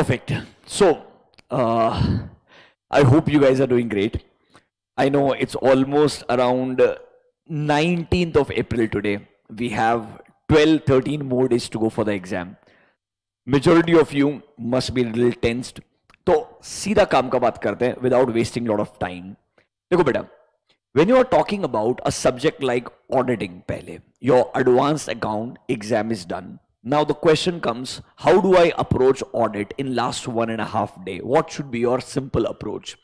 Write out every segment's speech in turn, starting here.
Perfect. So, uh, I hope you guys are doing great. I know it's almost around 19th of April today. We have 12, 13 more days to go for the exam. Majority of you must be a little tensed. तो सीधा काम का बात करते हैं without wasting lot of time देखो बेटा when you are talking about a subject like auditing pehle your advanced account exam is done Now the question comes, how do I approach audit in last one and a half day? What should be your simple approach?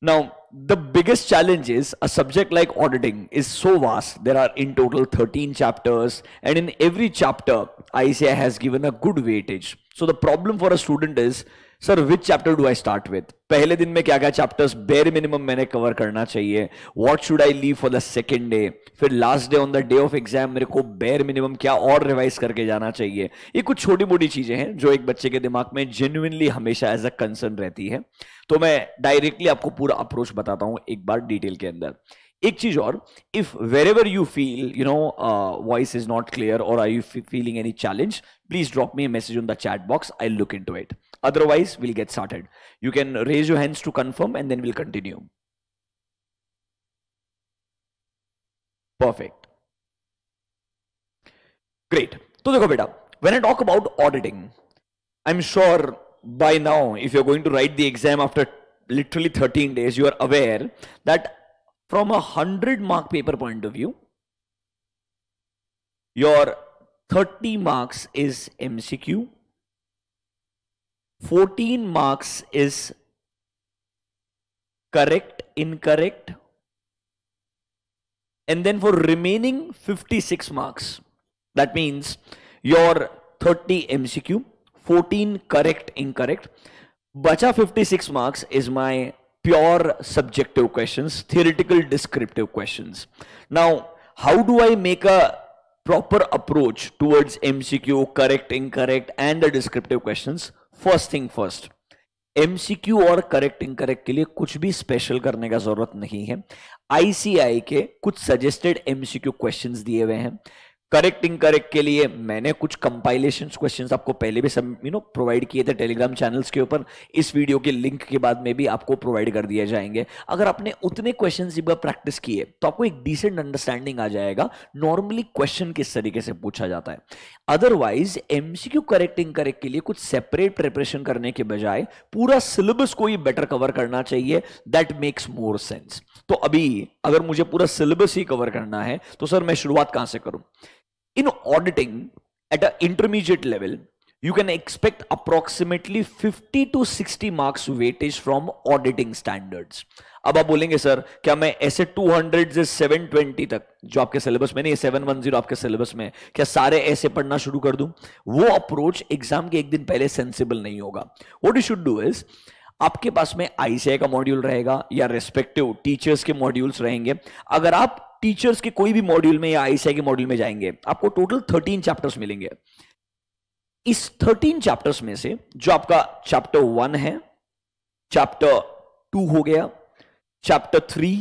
Now, the biggest challenge is a subject like auditing is so vast. There are in total 13 chapters and in every chapter, ICI has given a good weightage. So the problem for a student is sir which chapter do I start with पहले दिन में क्या क्या chapters बेर minimum मैंने cover करना चाहिए what should I leave for the second day फिर last day on the day of exam मेरे को बेर मिनिमम क्या और रिवाइज करके जाना चाहिए ये कुछ छोटी मोटी चीजें हैं जो एक बच्चे के दिमाग में जेन्यनली हमेशा एज अ कंसर्न रहती है तो मैं डायरेक्टली आपको पूरा अप्रोच बताता हूँ एक बार डिटेल के अंदर एक चीज और if wherever you feel you know voice is not clear और I you feeling any challenge please drop me message on the chat box I look into it Otherwise, we'll get started. You can raise your hands to confirm and then we'll continue. Perfect. Great. So, dekho when I talk about auditing, I'm sure by now, if you're going to write the exam after literally 13 days, you are aware that from a 100 mark paper point of view, your 30 marks is MCQ 14 marks is correct, incorrect, and then for remaining 56 marks. That means your 30 MCQ, 14 correct, incorrect. Bacha 56 marks is my pure subjective questions, theoretical descriptive questions. Now, how do I make a proper approach towards MCQ, correct, incorrect, and the descriptive questions? First thing first MCQ और correct incorrect के लिए कुछ भी special करने का जरूरत नहीं है आईसीआई के कुछ सजेस्टेड एमसीक्यू क्वेश्चंस दिए हुए हैं करेक्ट इनकरेक्ट के लिए मैंने कुछ कंपाइलेशन क्वेश्चन आपको पहले भी सब यू नो प्रोवाइड किए थे टेलीग्राम चैनल्स के ऊपर इस वीडियो के लिंक के बाद में भी आपको प्रोवाइड कर दिए जाएंगे अगर आपने उतने क्वेश्चन प्रैक्टिस किए तो आपको एक डिसेंट अंडरस्टैंडिंग आ जाएगा नॉर्मली क्वेश्चन किस तरीके से पूछा जाता है अदरवाइज एमसीक्यू करेक्ट इनकरेक्ट के लिए कुछ सेपरेट प्रिपरेशन करने के बजाय पूरा सिलेबस को ही बेटर कवर करना चाहिए दैट मेक्स मोर सेंस तो अभी अगर मुझे पूरा सिलेबस ही कवर करना है तो सर मैं शुरुआत कहां से करूं In auditing at an intermediate level, you can expect approximately 50 to 60 marks weightage from auditing standards. अब आप बोलेंगे सर क्या मैं ऐसे 200 से 720 तक जो आपके सिलेबस में नहीं 710 आपके सिलेबस में क्या सारे ऐसे पढ़ना शुरू कर दूं वो अप्रोच एग्जाम के एक दिन पहले सेंसिबल नहीं होगा what you should do is आपके पास में आईसीआई का मॉड्यूल रहेगा या रेस्पेक्टिव टीचर्स के मॉड्यूल्स रहेंगे अगर आप टीचर्स के कोई भी मॉड्यूल में या आईसीआई के मॉड्यूल में जाएंगे आपको टोटल थर्टीन चैप्टर्स मिलेंगे इस थर्टीन चैप्टर्स में से जो आपका चैप्टर वन है चैप्टर टू हो गया चैप्टर थ्री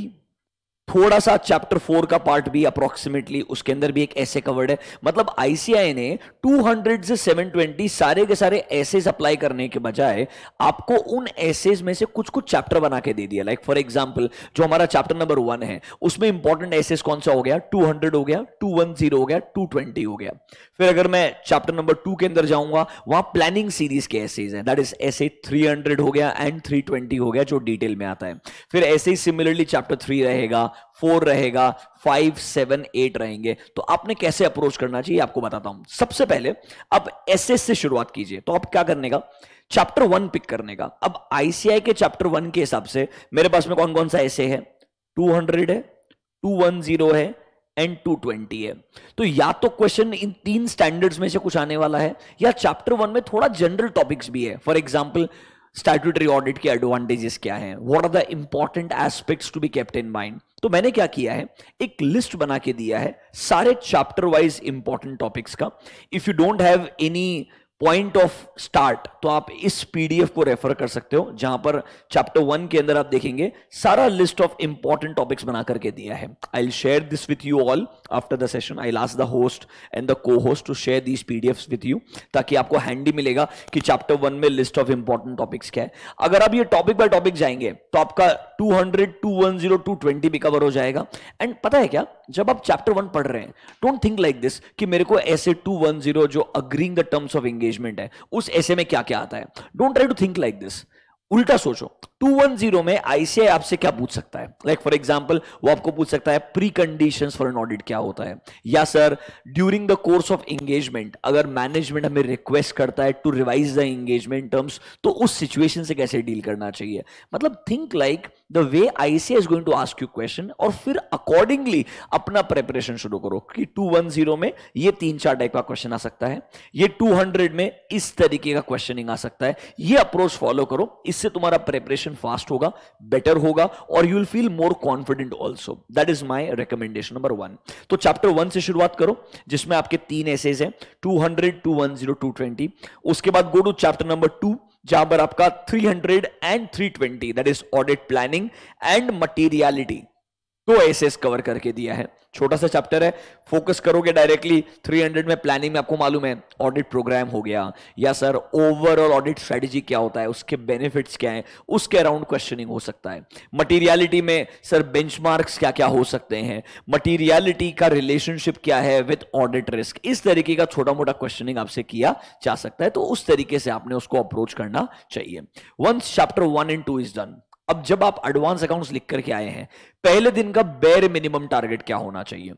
थोड़ा सा चैप्टर फोर का पार्ट भी अप्रोक्सीमेटली उसके अंदर भी एक ऐसे कवर्ड है मतलब आईसीआई ने 200 से 720 सारे के सारे एसेज अप्लाई करने के बजाय आपको उन एसेज में से कुछ कुछ चैप्टर बना के दे दिया लाइक फॉर एग्जांपल जो हमारा चैप्टर नंबर वन है उसमें इंपॉर्टेंट एसेज कौन सा हो गया टू हो गया टू हो गया टू हो गया फिर अगर मैं चैप्टर नंबर टू के अंदर जाऊंगा वहां प्लानिंग सीरीज के एसेज है दैट इज ऐसे थ्री हो गया एंड थ्री हो गया जो डिटेल में आता है फिर ऐसे ही सिमिलरली चैप्टर थ्री रहेगा फोर रहेगा फाइव सेवन एट रहेंगे तो आपने कैसे अप्रोच करना चाहिए आपको बताता हूं सबसे पहले अब एस से शुरुआत कीजिए तो आप क्या करने का चैप्टर वन पिक करने का अब आईसीआई के चैप्टर वन के हिसाब से मेरे पास में कौन कौन सा ऐसे है टू हंड्रेड है टू वन जीरो है एंड टू ट्वेंटी है तो या तो क्वेश्चन इन तीन स्टैंडर्ड्स में से कुछ आने वाला है या चैप्टर वन में थोड़ा जनरल टॉपिक्स भी है फॉर एग्जाम्पल स्टैट्यूटरी ऑडिट के एडवांटेजेस क्या हैं what are the important aspects to be kept in mind तो मैंने क्या किया है एक लिस्ट बना के दिया है सारे चैप्टर वाइज इंपॉर्टेंट टॉपिक्स का if you don't have any point of start तो आप इस पीडीएफ को रेफर कर सकते हो जहां पर चैप्टर वन के अंदर आप देखेंगे सारा लिस्ट ऑफ इंपॉर्टेंट टॉपिक्स बना करके दिया है I will share this with you all after the session I last the host and the co host to share these PDF with you ताकि आपको हैंडी मिलेगा कि चैप्टर वन में list of important topics क्या है अगर आप ये टॉपिक बाय टॉपिक जाएंगे तो आपका two hundred two one zero two twenty भी कवर हो जाएगा एंड पता है क्या जब आप चैप्टर वन पढ़ रहे हैं डोंट थिंक लाइक दिस कि मेरे को ऐसे टू वन जीरो जो agreeing the terms of engagement है उस ऐसे में क्या क्या आता है don't try to think like this उल्टा सोचो 210 में आईसीआई आपसे क्या पूछ सकता है लाइक फॉर एग्जांपल वो आपको पूछ सकता है pre condition for an audit क्या होता है या sir during the course of engagement अगर मैनेजमेंट हमें रिक्वेस्ट करता है to revise the engagement terms तो उस सिचुएशन से कैसे डील करना चाहिए मतलब think like the way ICI is going to ask you question और फिर अकॉर्डिंगली अपना प्रेपरेशन शुरू करो कि 210 में ये तीन चार टाइप का क्वेश्चन आ सकता है ये 200 में इस तरीके का क्वेश्चनिंग आ सकता है ये अप्रोच फॉलो करो इससे तुम्हारा प्रेपरेशन रिएक्शन फास्ट होगा बेटर होगा और you will feel more confident also that is my recommendation number one तो चैप्टर वन से शुरुआत करो जिसमें आपके तीन एसेज हैं two hundred two one zero two twenty उसके बाद go to chapter number two जहां पर आपका 300 and 320 that is audit planning and materiality तो ऐसे कवर करके दिया है छोटा सा चैप्टर है फोकस करोगे डायरेक्टली 300 में प्लानिंग में आपको मालूम है ऑडिट प्रोग्राम हो गया या सर ओवरऑल ऑडिट स्ट्रेटजी क्या होता है उसके बेनिफिट्स क्या है उसके अराउंड क्वेश्चनिंग हो सकता है मटीरियलिटी में सर बेंचमार्क्स क्या क्या हो सकते हैं मटीरियलिटी का रिलेशनशिप क्या है विथ ऑडिट रिस्क इस तरीके का छोटा मोटा क्वेश्चनिंग आपसे किया जा सकता है तो उस तरीके से आपने उसको अप्रोच करना चाहिए once chapter one and two is done अब जब आप एडवांस अकाउंट्स लिख करके आए हैं पहले दिन का बेर मिनिमम टारगेट क्या होना चाहिए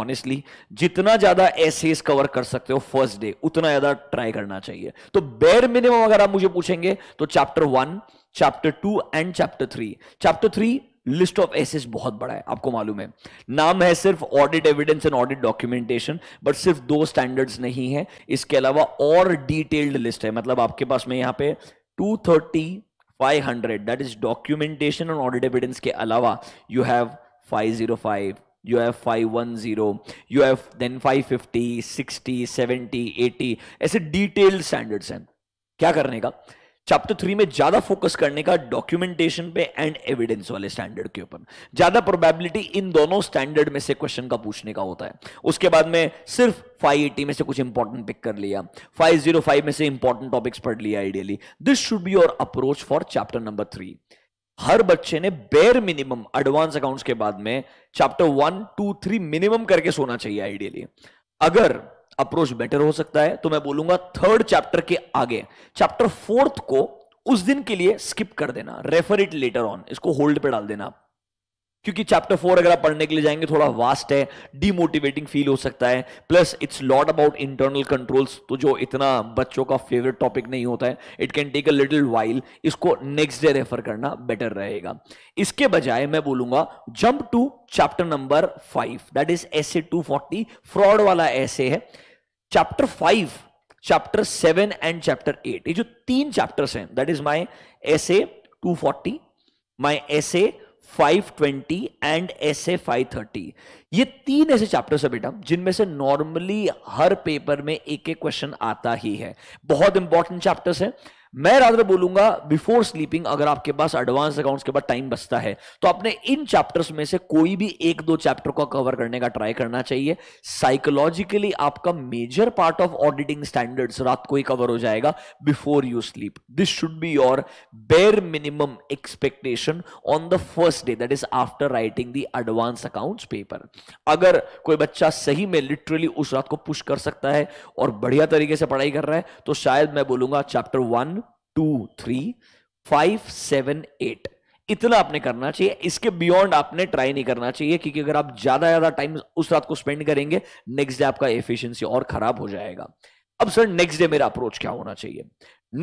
ऑनेस्टली जितना ज्यादा ऐसे कवर कर सकते हो फर्स्ट डे उतना ज्यादा ट्राई करना चाहिए तो बेर मिनिमम अगर आप मुझे पूछेंगे तो chapter one chapter two and chapter three chapter three list of SAs बहुत बड़ा है आपको मालूम है नाम है सिर्फ audit evidence and audit documentation but सिर्फ दो स्टैंडर्ड्स नहीं है इसके अलावा और डिटेल्ड लिस्ट है मतलब आपके पास में यहां पे five hundred that is documentation on audit evidence के अलावा you have five zero five you have five one zero you have then five fifty sixty seventy eighty ऐसे डिटेल्ड स्टैंडर्ड्स हैं क्या करने का चैप्टर थ्री में ज्यादा फोकस करने का डॉक्यूमेंटेशन पे एंड एविडेंस वाले स्टैंडर्ड के ऊपर ज्यादा प्रोबेबिलिटी इन दोनों स्टैंडर्ड में से क्वेश्चन का पूछने का होता है उसके बाद में सिर्फ 580 में से कुछ इंपॉर्टेंट पिक कर लिया 505 में से इंपॉर्टेंट टॉपिक्स पढ़ लिया ideally this should be your approach for chapter number three हर बच्चे ने बेर मिनिमम एडवांस अकाउंट्स के बाद में chapter one two three minimum करके सोना चाहिए आइडियली अगर अप्रोच बेटर हो सकता है तो मैं बोलूंगा थर्ड चैप्टर के आगे चैप्टर फोर्थ को उस दिन के लिए स्किप कर देना रेफर इट लेटर ऑन इसको होल्ड पे डाल देना क्योंकि चैप्टर फोर अगर आप पढ़ने के लिए जाएंगे थोड़ा वास्ट है डीमोटिवेटिंग फील हो सकता है plus it's lot about internal controls तो जो इतना बच्चों का फेवरेट टॉपिक नहीं होता है it can take a little while इसको नेक्स्ट डे रेफर करना बेटर रहेगा इसके बजाय मैं बोलूंगा jump to chapter number five that is S A two forty fraud वाला ऐसे है chapter five chapter seven and chapter eight ये जो तीन चैप्टर्स हैं that is my my S A SA twenty and SA thirty ये तीन ऐसे chapters है बेटा जिनमें से नॉर्मली हर पेपर में एक एक क्वेश्चन आता ही है बहुत इंपॉर्टेंट चैप्टर्स हैं मैं रादर बोलूंगा बिफोर स्लीपिंग अगर आपके पास एडवांस अकाउंट्स के बाद टाइम बचता है तो आपने इन चैप्टर्स में से कोई भी एक दो चैप्टर को कवर करने का ट्राई करना चाहिए साइकोलॉजिकली आपका major part of auditing standards रात को ही कवर हो जाएगा before you sleep this should be your bare minimum expectation on the first day that is after writing the advance accounts paper अगर कोई बच्चा सही में लिटरली उस रात को पुश कर सकता है और बढ़िया तरीके से पढ़ाई कर रहा है तो शायद मैं बोलूंगा chapter one two three five seven eight इतना आपने करना चाहिए इसके बियॉन्ड आपने ट्राई नहीं करना चाहिए क्योंकि अगर आप ज्यादा ज्यादा टाइम उस रात को स्पेंड करेंगे नेक्स्ट डे आपका एफिशिएंसी और खराब हो जाएगा अब सर नेक्स्ट डे मेरा अप्रोच क्या होना चाहिए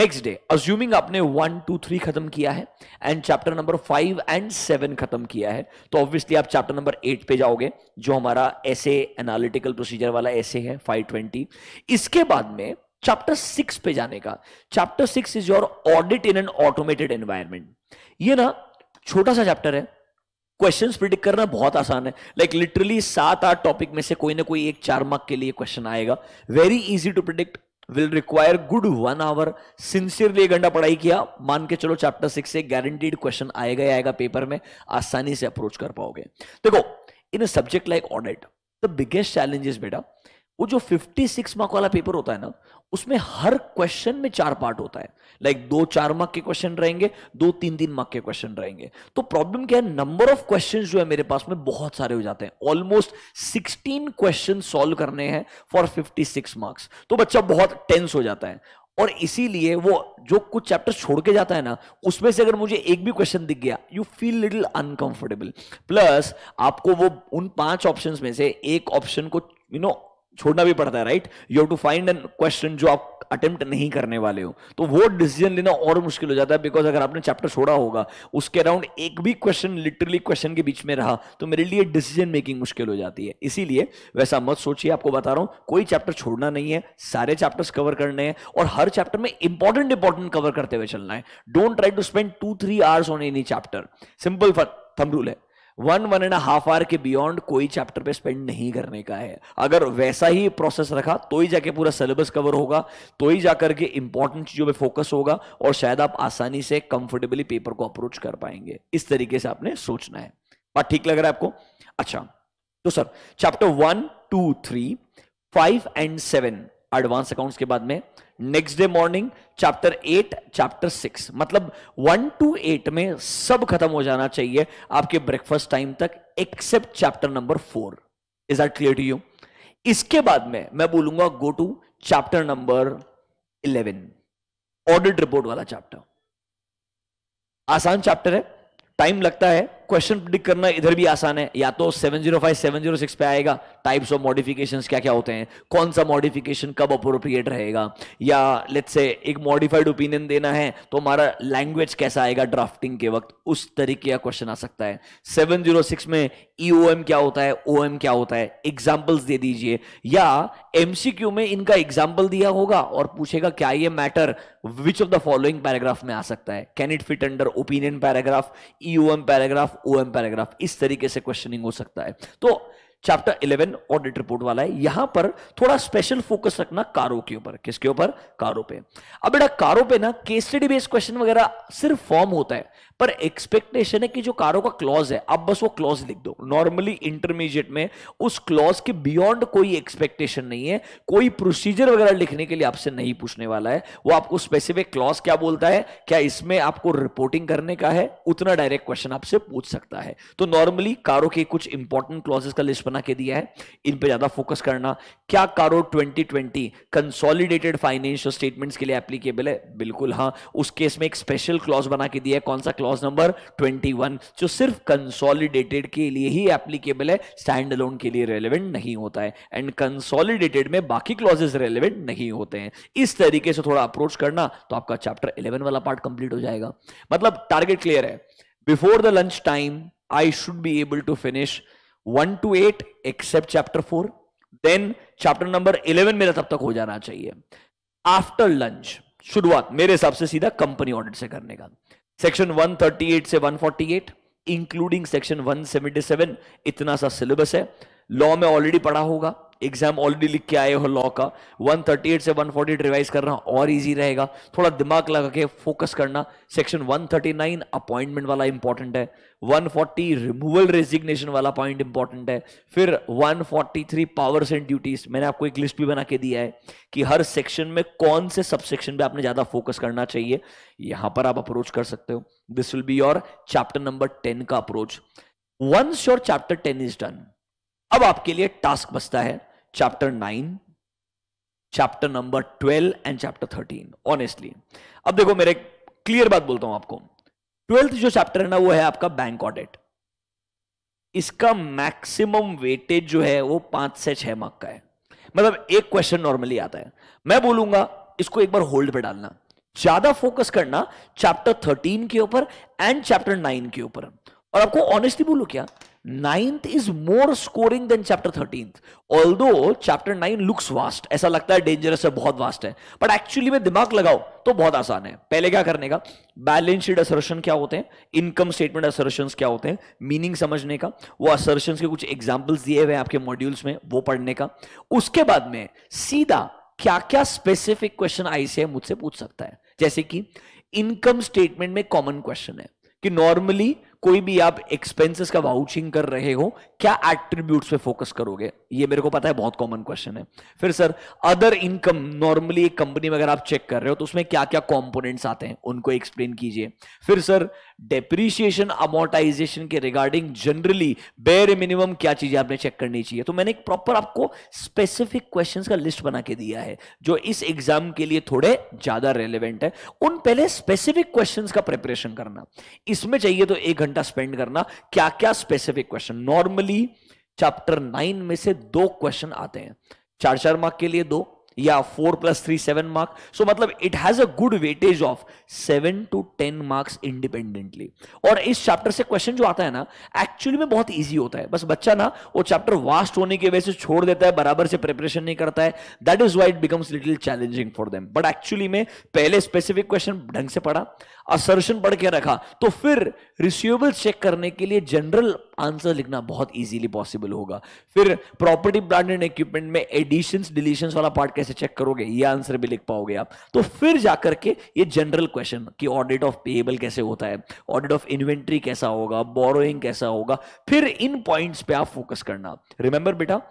नेक्स्ट डे अज्यूमिंग आपने वन टू थ्री खत्म किया है and chapter number five and seven खत्म किया है तो ऑब्वियसली आप चैप्टर नंबर एट पे जाओगे जो हमारा ऐसे एनालिटिकल प्रोसीजर वाला ऐसे है फाइव ट्वेंटी इसके बाद में चैप्टर सिक्स पे जाने का chapter six is your audit in an automated environment ये ना छोटा सा चैप्टर है क्वेश्चन प्रिडिक्ट करना बहुत आसान है लाइक लिटरली सात आठ टॉपिक में से कोई ना कोई एक चार मार्क के लिए क्वेश्चन आएगा very easy to predict will require good one hour sincerely एक घंटा पढ़ाई किया मान के चलो चैप्टर सिक्स से गारंटीड क्वेश्चन आएगा ही आएगा पेपर में आसानी से अप्रोच कर पाओगे देखो in subject like audit the biggest challenges बेटा वो जो 56 मार्क वाला पेपर होता है ना उसमें हर क्वेश्चन में चार पार्ट होता है लाइक like दो चार मार्क के क्वेश्चन रहेंगे दो तीन तीन मार्क के क्वेश्चन रहेंगे तो प्रॉब्लम क्या है नंबर ऑफ क्वेश्चन जो है मेरे पास में बहुत सारे हो जाते हैं ऑलमोस्ट सिक्सटीन क्वेश्चन सॉल्व करने हैं फॉर फिफ्टी सिक्स मार्क्स तो बच्चा बहुत टेंस हो जाता है और इसीलिए वो जो कुछ चैप्टर छोड़ के जाता है ना उसमें से अगर मुझे एक भी क्वेश्चन दिख गया you feel little uncomfortable plus आपको वो उन पांच ऑप्शंस में से एक ऑप्शन को यू you नो know, छोड़ना भी पड़ता है right you have to find an question जो आप अटेम्प्ट नहीं करने वाले हो तो वो डिसीजन लेना और मुश्किल हो जाता है बिकॉज अगर आपने चैप्टर छोड़ा होगा उसके अराउंड एक भी क्वेश्चन लिटरली क्वेश्चन के बीच में रहा तो मेरे लिए डिसीजन मेकिंग मुश्किल हो जाती है इसीलिए वैसा मत सोचिए आपको बता रहा हूं कोई चैप्टर छोड़ना नहीं है सारे चैप्टर्स कवर करने हैं और हर चैप्टर में इंपॉर्टेंट इंपॉर्टेंट कवर करते हुए चलना है don't try to spend two three hours on any chapter simple for thumb rule है one one and half hour के बियॉन्ड कोई चैप्टर पे स्पेंड नहीं करने का है अगर वैसा ही प्रोसेस रखा तो ही जाके पूरा सिलेबस कवर होगा तो ही जाकर के इंपॉर्टेंट चीजों पे फोकस होगा और शायद आप आसानी से कंफर्टेबली पेपर को अप्रोच कर पाएंगे इस तरीके से आपने सोचना है बात ठीक लग रहा है आपको अच्छा तो sir chapter one two three five and seven advance accounts के बाद में next day morning chapter eight chapter six मतलब वन टू एट में सब खत्म हो जाना चाहिए आपके ब्रेकफास्ट टाइम तक except chapter number four is are clear to you इसके बाद में मैं बोलूंगा go to chapter number eleven audit report वाला चैप्टर आसान चैप्टर है टाइम लगता है क्वेश्चन प्रिडिक करना इधर भी आसान है या तो 705 706 पे आएगा टाइप्स ऑफ मॉडिफिकेशन क्या क्या होते हैं कौन सा मॉडिफिकेशन कब अप्रोप्रिएट रहेगा या लेट्स से एक मॉडिफाइड ओपिनियन देना है तो हमारा लैंग्वेज कैसा आएगा ड्राफ्टिंग के वक्त उस तरीके का क्वेश्चन आ सकता है 706 में ईओएम e क्या होता है ओएम क्या होता है एग्जाम्पल्स दे दीजिए या एमसीक्यू में इनका एग्जाम्पल दिया होगा और पूछेगा क्या ये matter which of the following paragraph में आ सकता है can it fit under opinion paragraph EOM paragraph O M paragraph इस तरीके से क्वेश्चनिंग हो सकता है तो चैप्टर 11 ऑडिट रिपोर्ट वाला है यहां पर थोड़ा स्पेशल फोकस रखना कारो के ऊपर किसके ऊपर कारो पे अब बेटा कारो पे ना केस स्टडी बेस्ड क्वेश्चन वगैरह सिर्फ फॉर्म होता है पर एक्सपेक्टेशन है कि जो कारो का क्लॉज है अब बस वो क्लॉज लिख दो नॉर्मली इंटरमीडिएट में उस क्लॉज के बियॉन्ड कोई एक्सपेक्टेशन नहीं है कोई प्रोसीजर वगैरह लिखने के लिए आपसे नहीं पूछने वाला है वो आपको स्पेसिफिक क्लॉज क्या बोलता है क्या इसमें आपको रिपोर्टिंग करने का है उतना डायरेक्ट क्वेश्चन आपसे पूछ सकता है तो नॉर्मली कारो के कुछ इंपॉर्टेंट क्लॉजेस का लिस्ट बना के दिया है इन पर ज्यादा फोकस करना क्या CARO twenty twenty consolidated financial statement के लिए एप्लीकेबल है बिल्कुल हाँ उस केस में एक स्पेशल क्लॉज बना के दिया है कौन सा क्लॉज क्लॉज नंबर 21 जो सिर्फ कंसोलिडेटेड के लिए ही एप्लीकेबल है स्टैंड अलोन के लिए रेलिवेंट नहीं होता है एंड कंसोलिडेटेड में बाकी क्लॉजेस रेलिवेंट नहीं होते हैं इस तरीके से थोड़ा अप्रोच करना तो आपका चैप्टर 11 वाला पार्ट कंप्लीट हो जाएगा मतलब टारगेट क्लियर है before the lunch time I should be able to finish one to eight except chapter four then chapter number eleven मेरा तब तक हो जाना चाहिए आफ्टर लंच शुरुआत मेरे हिसाब से सीधा कंपनी ऑडिट से करने का सेक्शन 138 से 148 इंक्लूडिंग सेक्शन 177 इतना सा सिलेबस है लॉ में ऑलरेडी पढ़ा होगा एग्जाम ऑलरेडी लिख के आए हो लॉ का 138 से 148 रिवाइज करना और इजी रहेगा थोड़ा दिमाग लगा के फोकस करना सेक्शन 139 अपॉइंटमेंट वाला इंपॉर्टेंट है 140 रिमूवल रेजिग्नेशन वाला पॉइंट इंपॉर्टेंट है फिर 143 पावर्स एंड ड्यूटीज मैंने आपको एक लिस्ट भी बना के दिया है कि हर सेक्शन में कौन से सब सेक्शन पे आपने ज्यादा फोकस करना चाहिए यहां पर आप अप्रोच कर सकते हो this will be your chapter number ten का approach once your chapter ten is done अब आपके लिए टास्क बचता है chapter nine chapter number twelve and chapter thirteen honestly अब देखो मेरे क्लियर बात बोलता हूं आपको ट्वेल्थ जो चैप्टर है ना वो है आपका बैंक ऑडिट इसका मैक्सिमम वेटेज जो है वो पांच से छह मार्क का है मतलब एक क्वेश्चन नॉर्मली आता है मैं बोलूंगा इसको एक बार होल्ड पे डालना ज्यादा फोकस करना चैप्टर थर्टीन के ऊपर एंड चैप्टर नाइन के ऊपर और आपको ऑनेस्टली बोलू क्या ninth is more scoring than chapter thirteenth although chapter nine looks vast ऐसा लगता है डेंजरस है बहुत वास्ट है बट एक्चुअली में दिमाग लगाओ तो बहुत आसान है पहले क्या करने का बैलेंस शीट असर्शन क्या होते हैं इनकम स्टेटमेंट असर्शन क्या होते हैं मीनिंग समझने का वो असर्शन के कुछ एग्जाम्पल्स दिए हुए आपके मॉड्यूल्स में वो पढ़ने का उसके बाद में सीधा क्या क्या स्पेसिफिक क्वेश्चन आईसीआई मुझसे पूछ सकता है जैसे कि इनकम स्टेटमेंट में कॉमन क्वेश्चन है कि नॉर्मली कोई भी आप एक्सपेंसेस का वाउचिंग कर रहे हो क्या एट्रीब्यूट्स पे फोकस करोगे ये मेरे को पता है बहुत कॉमन क्वेश्चन है फिर सर अदर इनकम नॉर्मली एक कंपनी में अगर आप चेक कर रहे हो तो उसमें क्या क्या कंपोनेंट्स आते हैं उनको एक्सप्लेन कीजिए फिर सर डेप्रिशिएशन अमोर्टाइजेशन के रिगार्डिंग जनरली बेर मिनिमम क्या चीजें आपने चेक करनी चाहिए तो मैंने एक प्रॉपर आपको स्पेसिफिक क्वेश्चन का लिस्ट बना के दिया है जो इस एग्जाम के लिए थोड़े ज्यादा रेलिवेंट है उन पहले स्पेसिफिक क्वेश्चन का प्रिपरेशन करना इसमें चाहिए तो एक घंटा स्पेंड करना क्या क्या specific question normally chapter nine में से दो क्वेश्चन आते हैं चार चार मार्क के लिए दो या four plus three seven mark so मतलब it has a good weightage of seven to ten marks independently और इस चैप्टर से क्वेश्चन जो आता है ना एक्चुअली में बहुत ईजी होता है बस बच्चा ना वो चैप्टर वास्ट होने की वजह से छोड़ देता है बराबर से प्रिपरेशन नहीं करता है that is why it becomes little challenging for them but actually में पहले स्पेसिफिक क्वेश्चन ढंग से पढ़ा असर्शन पढ़ के रखा तो फिर रिस्यूएबल चेक करने के लिए जनरल आंसर लिखना बहुत ईजिली पॉसिबल होगा फिर प्रॉपर्टी ब्रांड एंड इक्विपमेंट में एडिशन डिलीशन वाला पार्ट कैसे चेक करोगे ये आंसर भी लिख पाओगे आप तो फिर जाकर के ये जनरल क्वेश्चन कि ऑडिट ऑफ पेएबल कैसे होता है ऑडिट ऑफ इन्वेंट्री कैसा होगा बोरोइंग कैसा होगा फिर इन पॉइंट्स पे आप फोकस करना रिमेंबर बेटा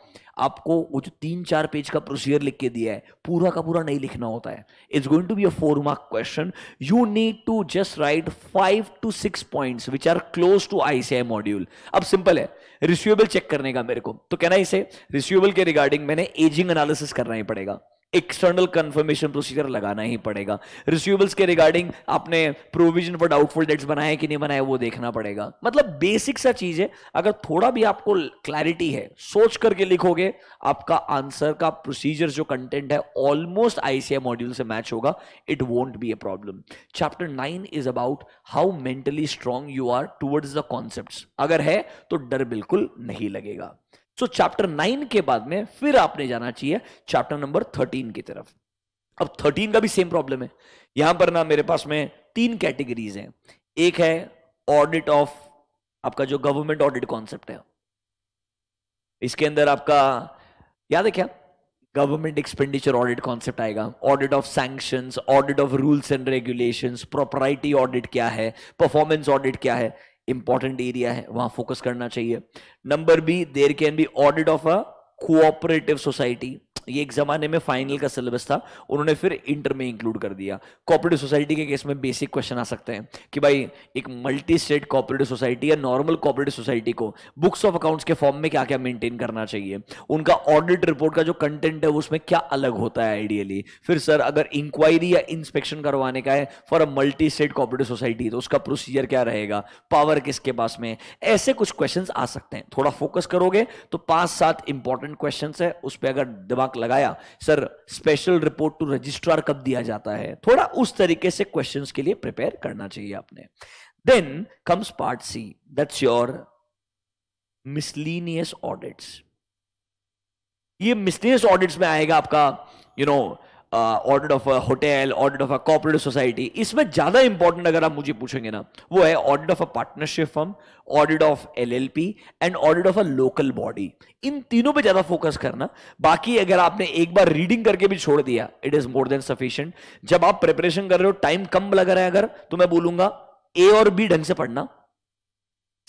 आपको वो जो तीन चार पेज का प्रोसीजर लिख के दिया है पूरा का पूरा नहीं लिखना होता है it's going to be a four mark question you need to just write five to six points which are close to ICI module अब सिंपल है रिस्यूएबल चेक करने का मेरे को तो कहना इसे रिस्यूएबल के रिगार्डिंग मैंने एजिंग एनालिसिस करना ही पड़ेगा एक्सटर्नल कंफर्मेशन प्रोसीजर लगाना ही पड़ेगा रिसीवेबल्स के रिगार्डिंग आपने प्रोविजन फॉर डाउटफुल डेट्स बनाए कि नहीं बनाए वो देखना पड़ेगा मतलब बेसिक सा चीज है अगर थोड़ा भी आपको क्लैरिटी है सोच करके लिखोगे आपका आंसर का प्रोसीजर जो कंटेंट है ऑलमोस्ट आईसीआई मॉड्यूल से मैच होगा it won't be a problem chapter nine is about how mentally strong you are towards the concept अगर है तो डर बिल्कुल नहीं लगेगा सो चैप्टर नाइन के बाद में फिर आपने जाना चाहिए चैप्टर नंबर थर्टीन की तरफ अब थर्टीन का भी सेम प्रॉब्लम है यहां पर ना मेरे पास में तीन कैटेगरीज हैं एक है ऑडिट ऑफ आपका जो गवर्नमेंट ऑडिट कॉन्सेप्ट है इसके अंदर आपका याद है क्या गवर्नमेंट एक्सपेंडिचर ऑडिट कॉन्सेप्ट आएगा audit of sanctions audit of rules and regulations property audit क्या है परफॉर्मेंस ऑडिट क्या है इंपॉर्टेंट एरिया है वहां फोकस करना चाहिए number B there can be audit of a cooperative society ये एक जमाने में फाइनल का सिलेबस था उन्होंने फिर इंटर में इंक्लूड कर दिया कॉपरेटिव सोसाइटी के केस में बेसिक क्वेश्चन आ सकते हैं कि भाई एक मल्टी स्टेट कॉपरेटिव सोसाइटी या नॉर्मल कॉपरेटिव सोसाइटी को बुक्स ऑफ अकाउंट्स के फॉर्म में क्या क्या मेंटेन करना चाहिए उनका ऑडिट रिपोर्ट का जो कंटेंट है उसमें क्या अलग होता है आइडियली फिर सर अगर इंक्वायरी या इंस्पेक्शन करवाने का है for a multi state cooperative society तो उसका प्रोसीजर क्या रहेगा पावर किसके पास में ऐसे कुछ क्वेश्चन आ सकते हैं थोड़ा फोकस करोगे तो पांच सात इंपॉर्टेंट क्वेश्चन है उस पर अगर दिमाग दिमाग लगाया sir special report to registrar कब दिया जाता है थोड़ा उस तरीके से क्वेश्चंस के लिए प्रिपेयर करना चाहिए आपने then comes part C that's your miscellaneous audits ये मिसलिनियस ऑडिट्स में आएगा आपका you you know know, audit of a hotel audit of a cooperative society इसमें ज्यादा इंपॉर्टेंट अगर आप मुझे पूछेंगे ना वो है audit of a partnership firm audit of P and audit of a local body इन तीनों पे ज्यादा फोकस करना बाकी अगर आपने एक बार रीडिंग करके भी छोड़ दिया it is more than sufficient जब आप प्रिपरेशन कर रहे हो टाइम कम लग रहा है अगर तो मैं बोलूंगा ए और बी ढंग से पढ़ना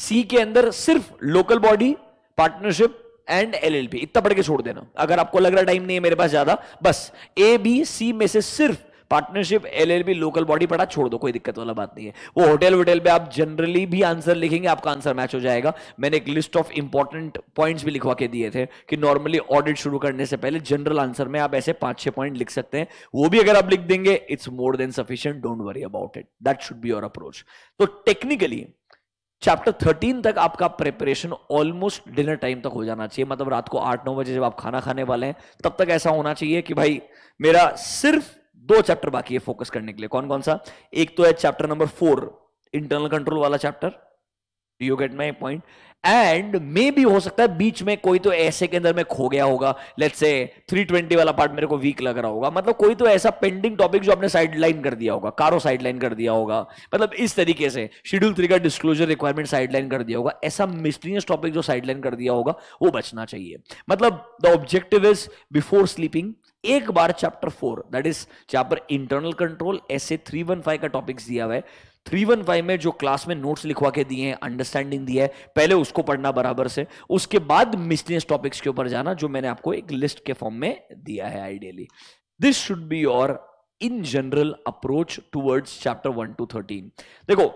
सी के अंदर सिर्फ local body partnership and L L B इतना पढ़ के छोड़ देना अगर आपको लग रहा टाइम नहीं है मेरे पास ज्यादा बस ए बी सी में से सिर्फ पार्टनरशिप बी लोकल बॉडी पढ़ा छोड़ दो कोई दिक्कत वाला बात नहीं है वो होटल वोटल पे आप जनरली भी आंसर लिखेंगे आपका आंसर मैच हो जाएगा मैंने एक लिस्ट ऑफ इंपॉर्टेंट पॉइंट्स भी लिखवा के दिए थे कि नॉर्मली ऑडिट शुरू करने से पहले जनरल आंसर में आप ऐसे पांच छह पॉइंट लिख सकते हैं वो भी अगर आप लिख देंगे it's more than sufficient don't worry about it that should be your approach तो टेक्निकली चैप्टर थर्टीन तक आपका प्रिपरेशन ऑलमोस्ट डिनर टाइम तक हो जाना चाहिए मतलब रात को आठ नौ बजे जब आप खाना खाने वाले हैं तब तक ऐसा होना चाहिए कि भाई मेरा सिर्फ दो चैप्टर बाकी है फोकस करने के लिए कौन कौन सा एक तो है chapter number four internal control वाला chapter you get my point and मे भी हो सकता है बीच में कोई तो ऐसे के अंदर में खो गया होगा लेट्स से 320 वाला पार्ट मेरे को वीक लग रहा होगा मतलब कोई तो ऐसा पेंडिंग टॉपिक जो आपने साइडलाइन कर दिया होगा कारो साइडलाइन कर दिया होगा मतलब इस तरीके से शेड्यूल थ्री का डिस्क्लोजर रिक्वायरमेंट साइडलाइन कर दिया होगा ऐसा मिस्टीरियस टॉपिक जो साइडलाइन कर दिया होगा वो बचना चाहिए मतलब the objective is before sleeping एक बार chapter four that is chapter internal control ऐसे थ्री वन फाइव का टॉपिक्स दिया हुआ है थ्री वन फाइव में जो क्लास में नोट्स लिखवा के दिए हैं अंडरस्टैंडिंग दी है पहले उसको पढ़ना बराबर से उसके बाद मिसलिनियस टॉपिक्स के ऊपर जाना जो मैंने आपको एक लिस्ट के फॉर्म में दिया है ideally this should be your in general approach towards chapter one to thirteen देखो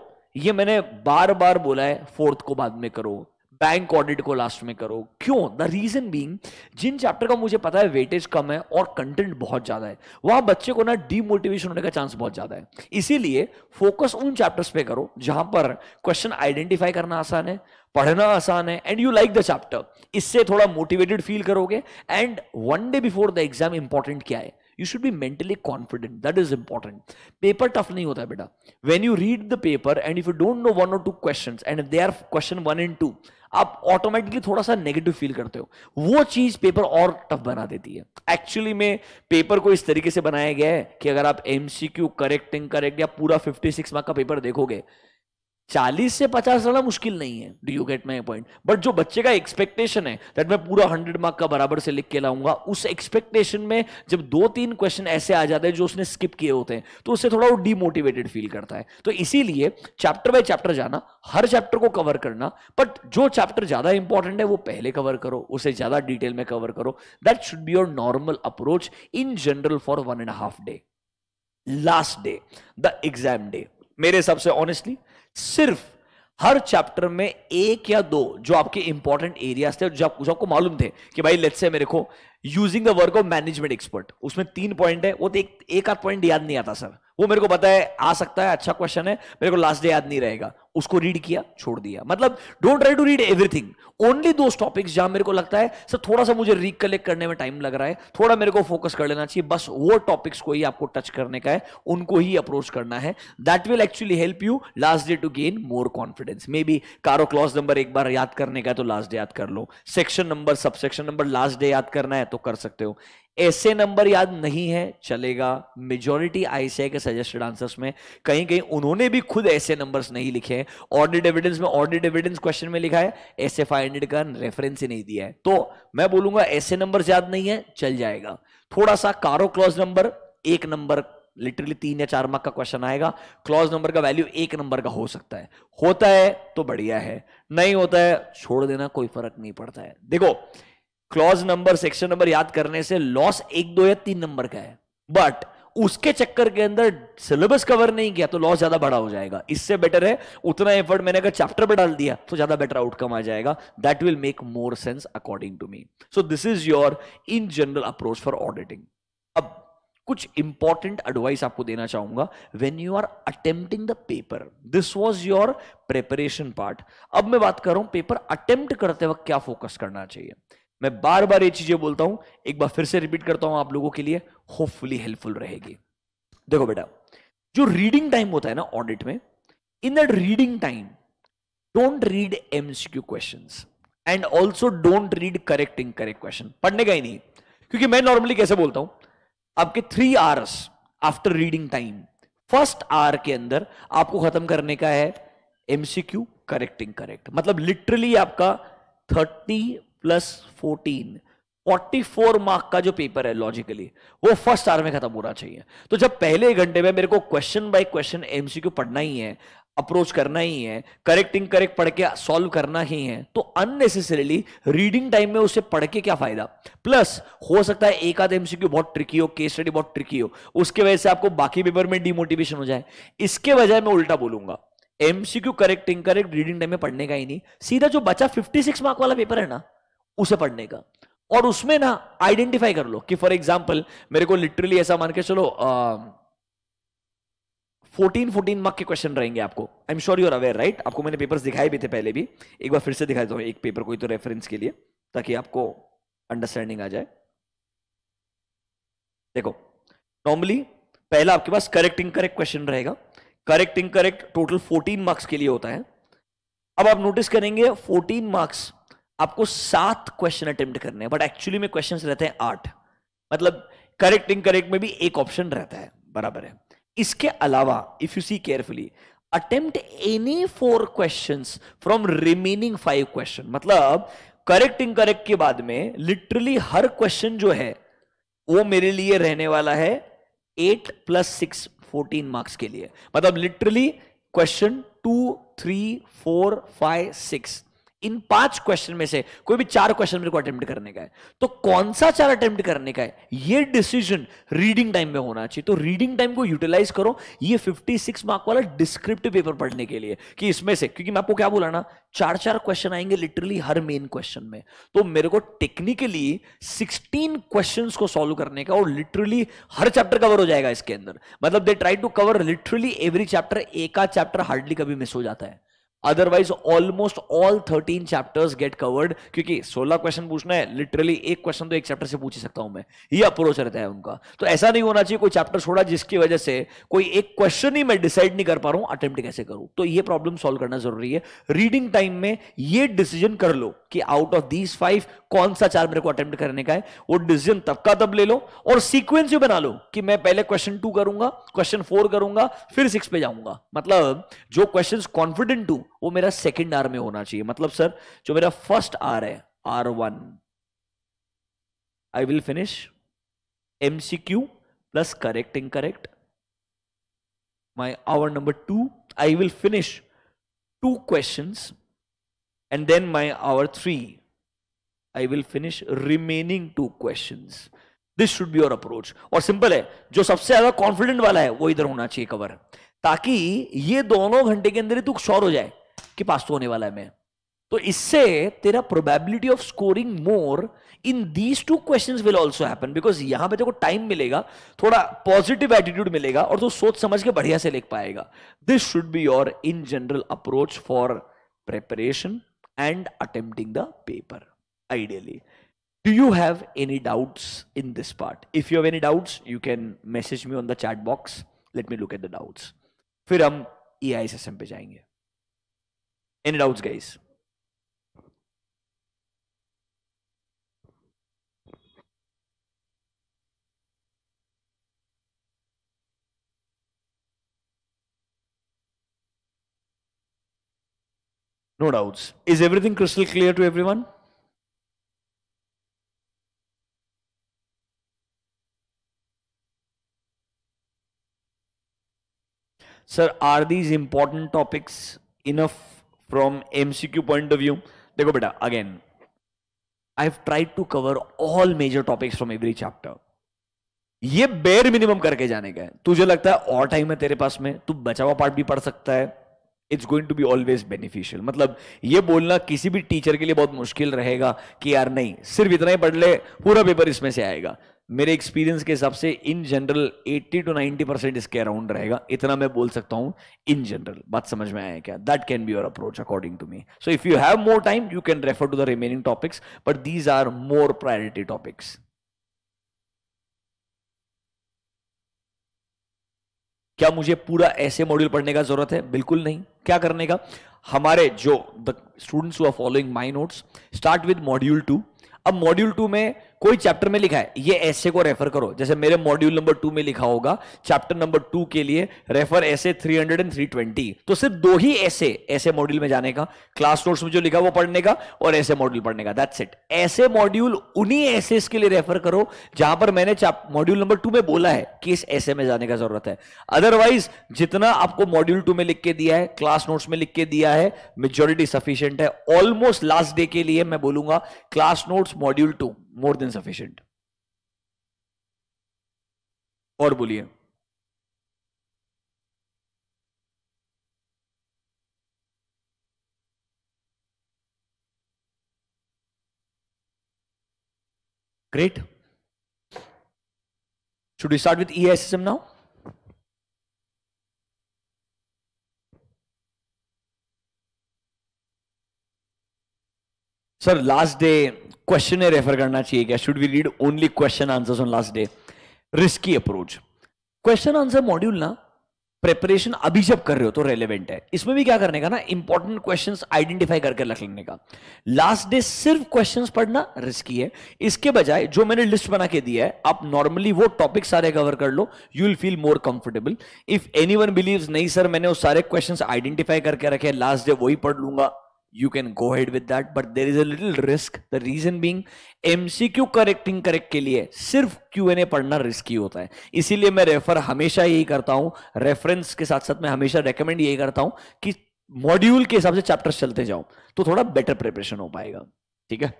ये मैंने बार बार बोला है फोर्थ को बाद में करो बैंक ऑडिट को लास्ट में करो क्यों द रीजन बींग जिन चैप्टर का मुझे पता है वेटेज कम है और कंटेंट बहुत ज्यादा है वहां बच्चे को ना डीमोटिवेशन होने का चांस बहुत ज्यादा है इसीलिए फोकस उन चैप्टर्स पे करो जहां पर क्वेश्चन आइडेंटिफाई करना आसान है पढ़ना आसान है and you like the chapter इससे थोड़ा मोटिवेटेड फील करोगे and one day before the exam important क्या है you should be mentally confident that is important paper tough नहीं होता है बेटा when you read the paper and if you don't know one और two question and they are question one and two आप automatically थोड़ा सा negative feel करते हो वो चीज पेपर और टफ बना देती है एक्चुअली में पेपर को इस तरीके से बनाया गया है कि अगर आप एमसीक्यू करेक्ट इनकरेक्ट या पूरा 56 मार्क का पेपर देखोगे चालीस से पचास रहना मुश्किल नहीं है do you get my point but जो बच्चे का एक्सपेक्टेशन है दैट मैं पूरा हंड्रेड मार्क का बराबर से लिख के लाऊंगा उस एक्सपेक्टेशन में जब दो तीन क्वेश्चन ऐसे आ जाते हैं जो उसने स्किप किए होते हैं तो उससे थोड़ा वो डीमोटिवेटेड फील करता है तो इसीलिए चैप्टर बाय चैप्टर जाना हर चैप्टर को कवर करना बट जो चैप्टर ज्यादा इंपॉर्टेंट है वो पहले कवर करो उसे ज्यादा डिटेल में कवर करो that should be your normal approach in general for one and half day last day the exam day मेरे हिसाब से ऑनेस्टली सिर्फ हर चैप्टर में एक या दो जो आपके इंपॉर्टेंट एरिया थे जो आपको मालूम थे कि भाई लेट्स से मेरे को using the work of management expert उसमें तीन पॉइंट है वो तो एक एक आध पॉइंट याद नहीं आता सर वो मेरे को पता है आ सकता है अच्छा क्वेश्चन है मेरे को लास्ट डे याद नहीं रहेगा उसको रीड किया छोड़ दिया मतलब don't try to read everything only दो टॉपिक्स जहां मेरे को लगता है सर थोड़ा सा मुझे रिकलेक्ट करने में टाइम लग रहा है थोड़ा मेरे को फोकस कर लेना चाहिए बस वो टॉपिक्स को ही आपको टच करने का है उनको ही अप्रोच करना है that will actually help you last day to gain more confidence may be CARO clause number एक बार याद करने का है तो लास्ट डे याद कर लो section number subsection number last day याद करना है तो कर सकते हो ऐसे नंबर याद नहीं है चलेगा मेजोरिटी आईसीआई के सजेस्टेड आंसर्स में कहीं कहीं उन्होंने भी खुद ऐसे नंबर्स नहीं लिखे हैं ऑर्डर डिविडेंस में ऑर्डर डिविडेंस क्वेश्चन में लिखा है ऐसे फाइव हंड्रेड का रेफरेंस ही नहीं दिया है तो मैं बोलूंगा ऐसे नंबर याद नहीं है चल जाएगा थोड़ा सा कारो क्लॉज नंबर एक नंबर लिटरली तीन या चार मार्क का क्वेश्चन आएगा क्लॉज नंबर का वैल्यू एक नंबर का हो सकता है होता है तो बढ़िया है नहीं होता है छोड़ देना कोई फर्क नहीं पड़ता है देखो क्लॉज नंबर सेक्शन नंबर याद करने से लॉस एक दो या तीन नंबर का है बट उसके चक्कर के अंदर सिलेबस कवर नहीं किया तो लॉस ज्यादा बड़ा हो जाएगा इससे बेटर है उतना एफर्ट मैंने अगर चैप्टर पर डाल दिया तो ज्यादा बेटर आउटकम आ जाएगा that will make more sense according to me so this is your in general approach for auditing अब कुछ इंपॉर्टेंट एडवाइस आपको देना चाहूंगा when you are attempting the paper this was your preparation part अब मैं बात कर रहा हूं पेपर अटेम्प्ट करते वक्त क्या फोकस करना चाहिए मैं बार बार ये चीजें बोलता हूं एक बार फिर से रिपीट करता हूं आप लोगों के लिए होपफुली हेल्पफुल रहेगी देखो बेटा जो रीडिंग टाइम होता है ना ऑडिट में in that reading time don't read MCQ questions and also don't read correct incorrect question पढ़ने का ही नहीं क्योंकि मैं नॉर्मली कैसे बोलता हूं आपके three hours after reading time first hour के अंदर आपको खत्म करने का है एमसीक्यू करेक्टिंग करेक्ट मतलब लिटरली आपका थर्टी प्लस फोर्टीन 44 मार्क का जो पेपर है लॉजिकली वो फर्स्ट आर में खत्म होना चाहिए तो जब पहले घंटे में मेरे को क्वेश्चन बाय क्वेश्चन एमसीक्यू पढ़ना ही है अप्रोच करना ही है करेक्ट इनकरेक्ट पढ़ के सॉल्व करना ही है तो अननेसेसरीली रीडिंग टाइम में उसे पढ़ के क्या फायदा प्लस हो सकता है एक आध एमसीक्यू बहुत ट्रिकी हो केस स्टडी बहुत ट्रिकी हो उसके वजह से आपको बाकी पेपर में डिमोटिवेशन हो जाए इसके बजाय मैं उल्टा बोलूंगा MCQ correct incorrect reading time में पढ़ने का ही नहीं सीधा जो बचा 56 मार्क वाला पेपर है ना उसे पढ़ने का और उसमें ना आइडेंटिफाई कर लो कि फॉर एग्जाम्पल मेरे को लिटरली ऐसा मान के चलो फोर्टीन फोर्टीन मार्क के क्वेश्चन रहेंगे आपको I am sure you're aware right आपको मैंने पेपर्स दिखाए भी थे पहले भी एक बार फिर से दिखा देता हूँ एक पेपर कोई तो रेफरेंस के लिए ताकि आपको अंडरस्टैंडिंग आ जाए देखो नॉर्मली पहला आपके पास करेक्ट इनकरेक्ट क्वेश्चन रहेगा करेक्ट इनकरेक्ट टोटल 14 मार्क्स के लिए होता है अब आप नोटिस करेंगे फोर्टीन मार्क्स आपको सात क्वेश्चन अटेम्प्ट करने हैं बट एक्चुअली में क्वेश्चंस रहते हैं आठ मतलब करेक्ट इनकरेक्ट में भी एक ऑप्शन रहता है बराबर है इसके अलावा if you see carefully attempt any four question from remaining five question मतलब करेक्ट इनकरेक्ट के बाद में लिटरली हर क्वेश्चन जो है वो मेरे लिए रहने वाला है eight plus six fourteen marks के लिए मतलब literally question two three four five six इन पांच क्वेश्चन में से कोई भी चार क्वेश्चन मेरे को अटेम्प्ट करने का है तो कौन सा चार अटेम्प्ट करने का है ये डिसीजन रीडिंग टाइम में होना चाहिए तो रीडिंग टाइम को यूटिलाइज करो ये 56 मार्क वाला डिस्क्रिप्टिव पेपर पढ़ने के लिए कि इसमें से क्योंकि मैं आपको क्या बोला ना चार चार क्वेश्चन आएंगे लिटरली हर मेन क्वेश्चन में तो मेरे को टेक्निकली 16 क्वेश्चंस को सॉल्व करने का और लिटरली हर चैप्टर कवर हो जाएगा इसके अंदर मतलब they try to cover literally every chapter एक चैप्टर हार्डली कभी मिस हो जाता है otherwise almost all thirteen chapters get covered क्योंकि सोलह क्वेश्चन पूछना है लिटरली एक क्वेश्चन तो एक चैप्टर से पूछ ही सकता हूं मैं ये अप्रोच रहता है उनका तो ऐसा नहीं होना चाहिए कोई चैप्टर छोड़ा जिसकी वजह से कोई एक क्वेश्चन ही मैं डिसाइड नहीं कर पा रहा हूं अटेम्प्ट कैसे करूं तो ये प्रॉब्लम सॉल्व करना जरूरी है रीडिंग टाइम में ये डिसीजन कर लो कि आउट ऑफ दीज फाइव कौन सा चार मेरे को अटेम्प्ट करने का है वो डिसीजन तब का तब ले लो और सीक्वेंस भी बना लो कि मैं पहले क्वेश्चन टू करूंगा क्वेश्चन फोर करूंगा फिर सिक्स पे जाऊंगा मतलब जो क्वेश्चंस कॉन्फिडेंट टू वो मेरा सेकंड आर में होना चाहिए मतलब सर जो मेरा फर्स्ट आर है R one I will finish MCQ plus correct incorrect my hour number two I will finish two question and then my hour three i will finish remaining two questions this should be your approach और simple है जो सबसे ज्यादा confident वाला है वो इधर होना चाहिए कवर ताकि ये दोनों घंटे के अंदर ही तू शोर हो जाए कि पास तो होने वाला है मैं तो इससे तेरा probability of scoring more in these two question will also happen because यहां पे तेरे को टाइम मिलेगा थोड़ा पॉजिटिव एटीट्यूड मिलेगा और तू तो सोच समझ के बढ़िया से लिख पाएगा this should be your in general approach for preparation and attempting the paper ideally do you have any doubts in this part if you have any doubts you can message me on the chat box let me look at the doubts फिर हम E I S S M पे जाएंगे and doubts, guys? No doubts. Is everything crystal clear to everyone? Sir, are these important topics enough from MCQ point of view देखो बेटा again I have tried to cover all major topics from every chapter ये bare minimum करके जाने का है तुझे लगता है और टाइम है तेरे पास में तू बचा हुआ पार्ट भी पढ़ सकता है it's going to be always beneficial मतलब ये बोलना किसी भी टीचर के लिए बहुत मुश्किल रहेगा कि यार नहीं सिर्फ इतना ही पढ़ ले पूरा पेपर इसमें से आएगा मेरे एक्सपीरियंस के हिसाब से इन जनरल 80 टू 90 परसेंट इसके अराउंड रहेगा इतना मैं बोल सकता हूं इन जनरल बात समझ में आया क्या that can be your approach according to me so if you have more time you can refer to the remaining topics but these are more priority topics क्या मुझे पूरा ऐसे मॉड्यूल पढ़ने का जरूरत है बिल्कुल नहीं क्या करने का हमारे जो the students who are following my notes start with module two अब मॉड्यूल टू में कोई चैप्टर में लिखा है ये ऐसे को रेफर करो जैसे मेरे मॉड्यूल नंबर टू में लिखा होगा चैप्टर नंबर टू के लिए रेफर ऐसे 300 एंड ट्वेंटी तो सिर्फ दो ही ऐसे ऐसे मॉड्यूल में जाने का क्लास नोट्स में जो लिखा वो पढ़ने का और ऐसे मॉड्यूल पढ़ने का दैट्स इट ऐसे मॉड्यूल उन्हीं ऐसे के लिए रेफर करो जहां पर मैंने मॉड्यूल नंबर टू में बोला है कि इस ऐसे में जाने का जरूरत है अदरवाइज जितना आपको मॉड्यूल टू में लिख के दिया है क्लास नोट्स में लिख के दिया है मेजोरिटी सफिशियंट है ऑलमोस्ट लास्ट डे के लिए मैं बोलूंगा class notes module two more than sufficient और बोलिए great should you start with E S M now sir last day question refer करना चाहिए क्या should we read only question answers on last day risky approach question answer module ना preparation अभी जब कर रहे हो तो रेलेवेंट है इसमें भी क्या करने का ना इंपॉर्टेंट क्वेश्चन आइडेंटिफाई करके रख लेने का लास्ट डे सिर्फ क्वेश्चन पढ़ना रिस्की है इसके बजाय जो मैंने लिस्ट बना के दिया है आप नॉर्मली वो टॉपिक सारे कवर कर लो you will feel more comfortable if any one believe नहीं सर मैंने वो सारे क्वेश्चन आइडेंटिफाई करके रखे लास्ट डे वही पढ़ लूंगा you can go ahead with that but there is a little risk the reason being mcq correcting correct के लिए सिर्फ Q&A पढ़ना रिस्की होता है इसीलिए मैं रेफर हमेशा यही करता हूं रेफरेंस के साथ साथ मैं हमेशा रेकमेंड यही करता हूं कि मॉड्यूल के हिसाब से चैप्टर चलते जाओ तो थोड़ा बेटर प्रिपरेशन हो पाएगा ठीक है